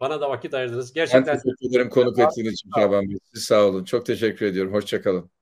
bana da vakit ayırdınız. Gerçekten ben teşekkür ederim konuk ettiğiniz için Şaban Bey. Siz sağ olun. Çok teşekkür ediyorum. Hoşçakalın.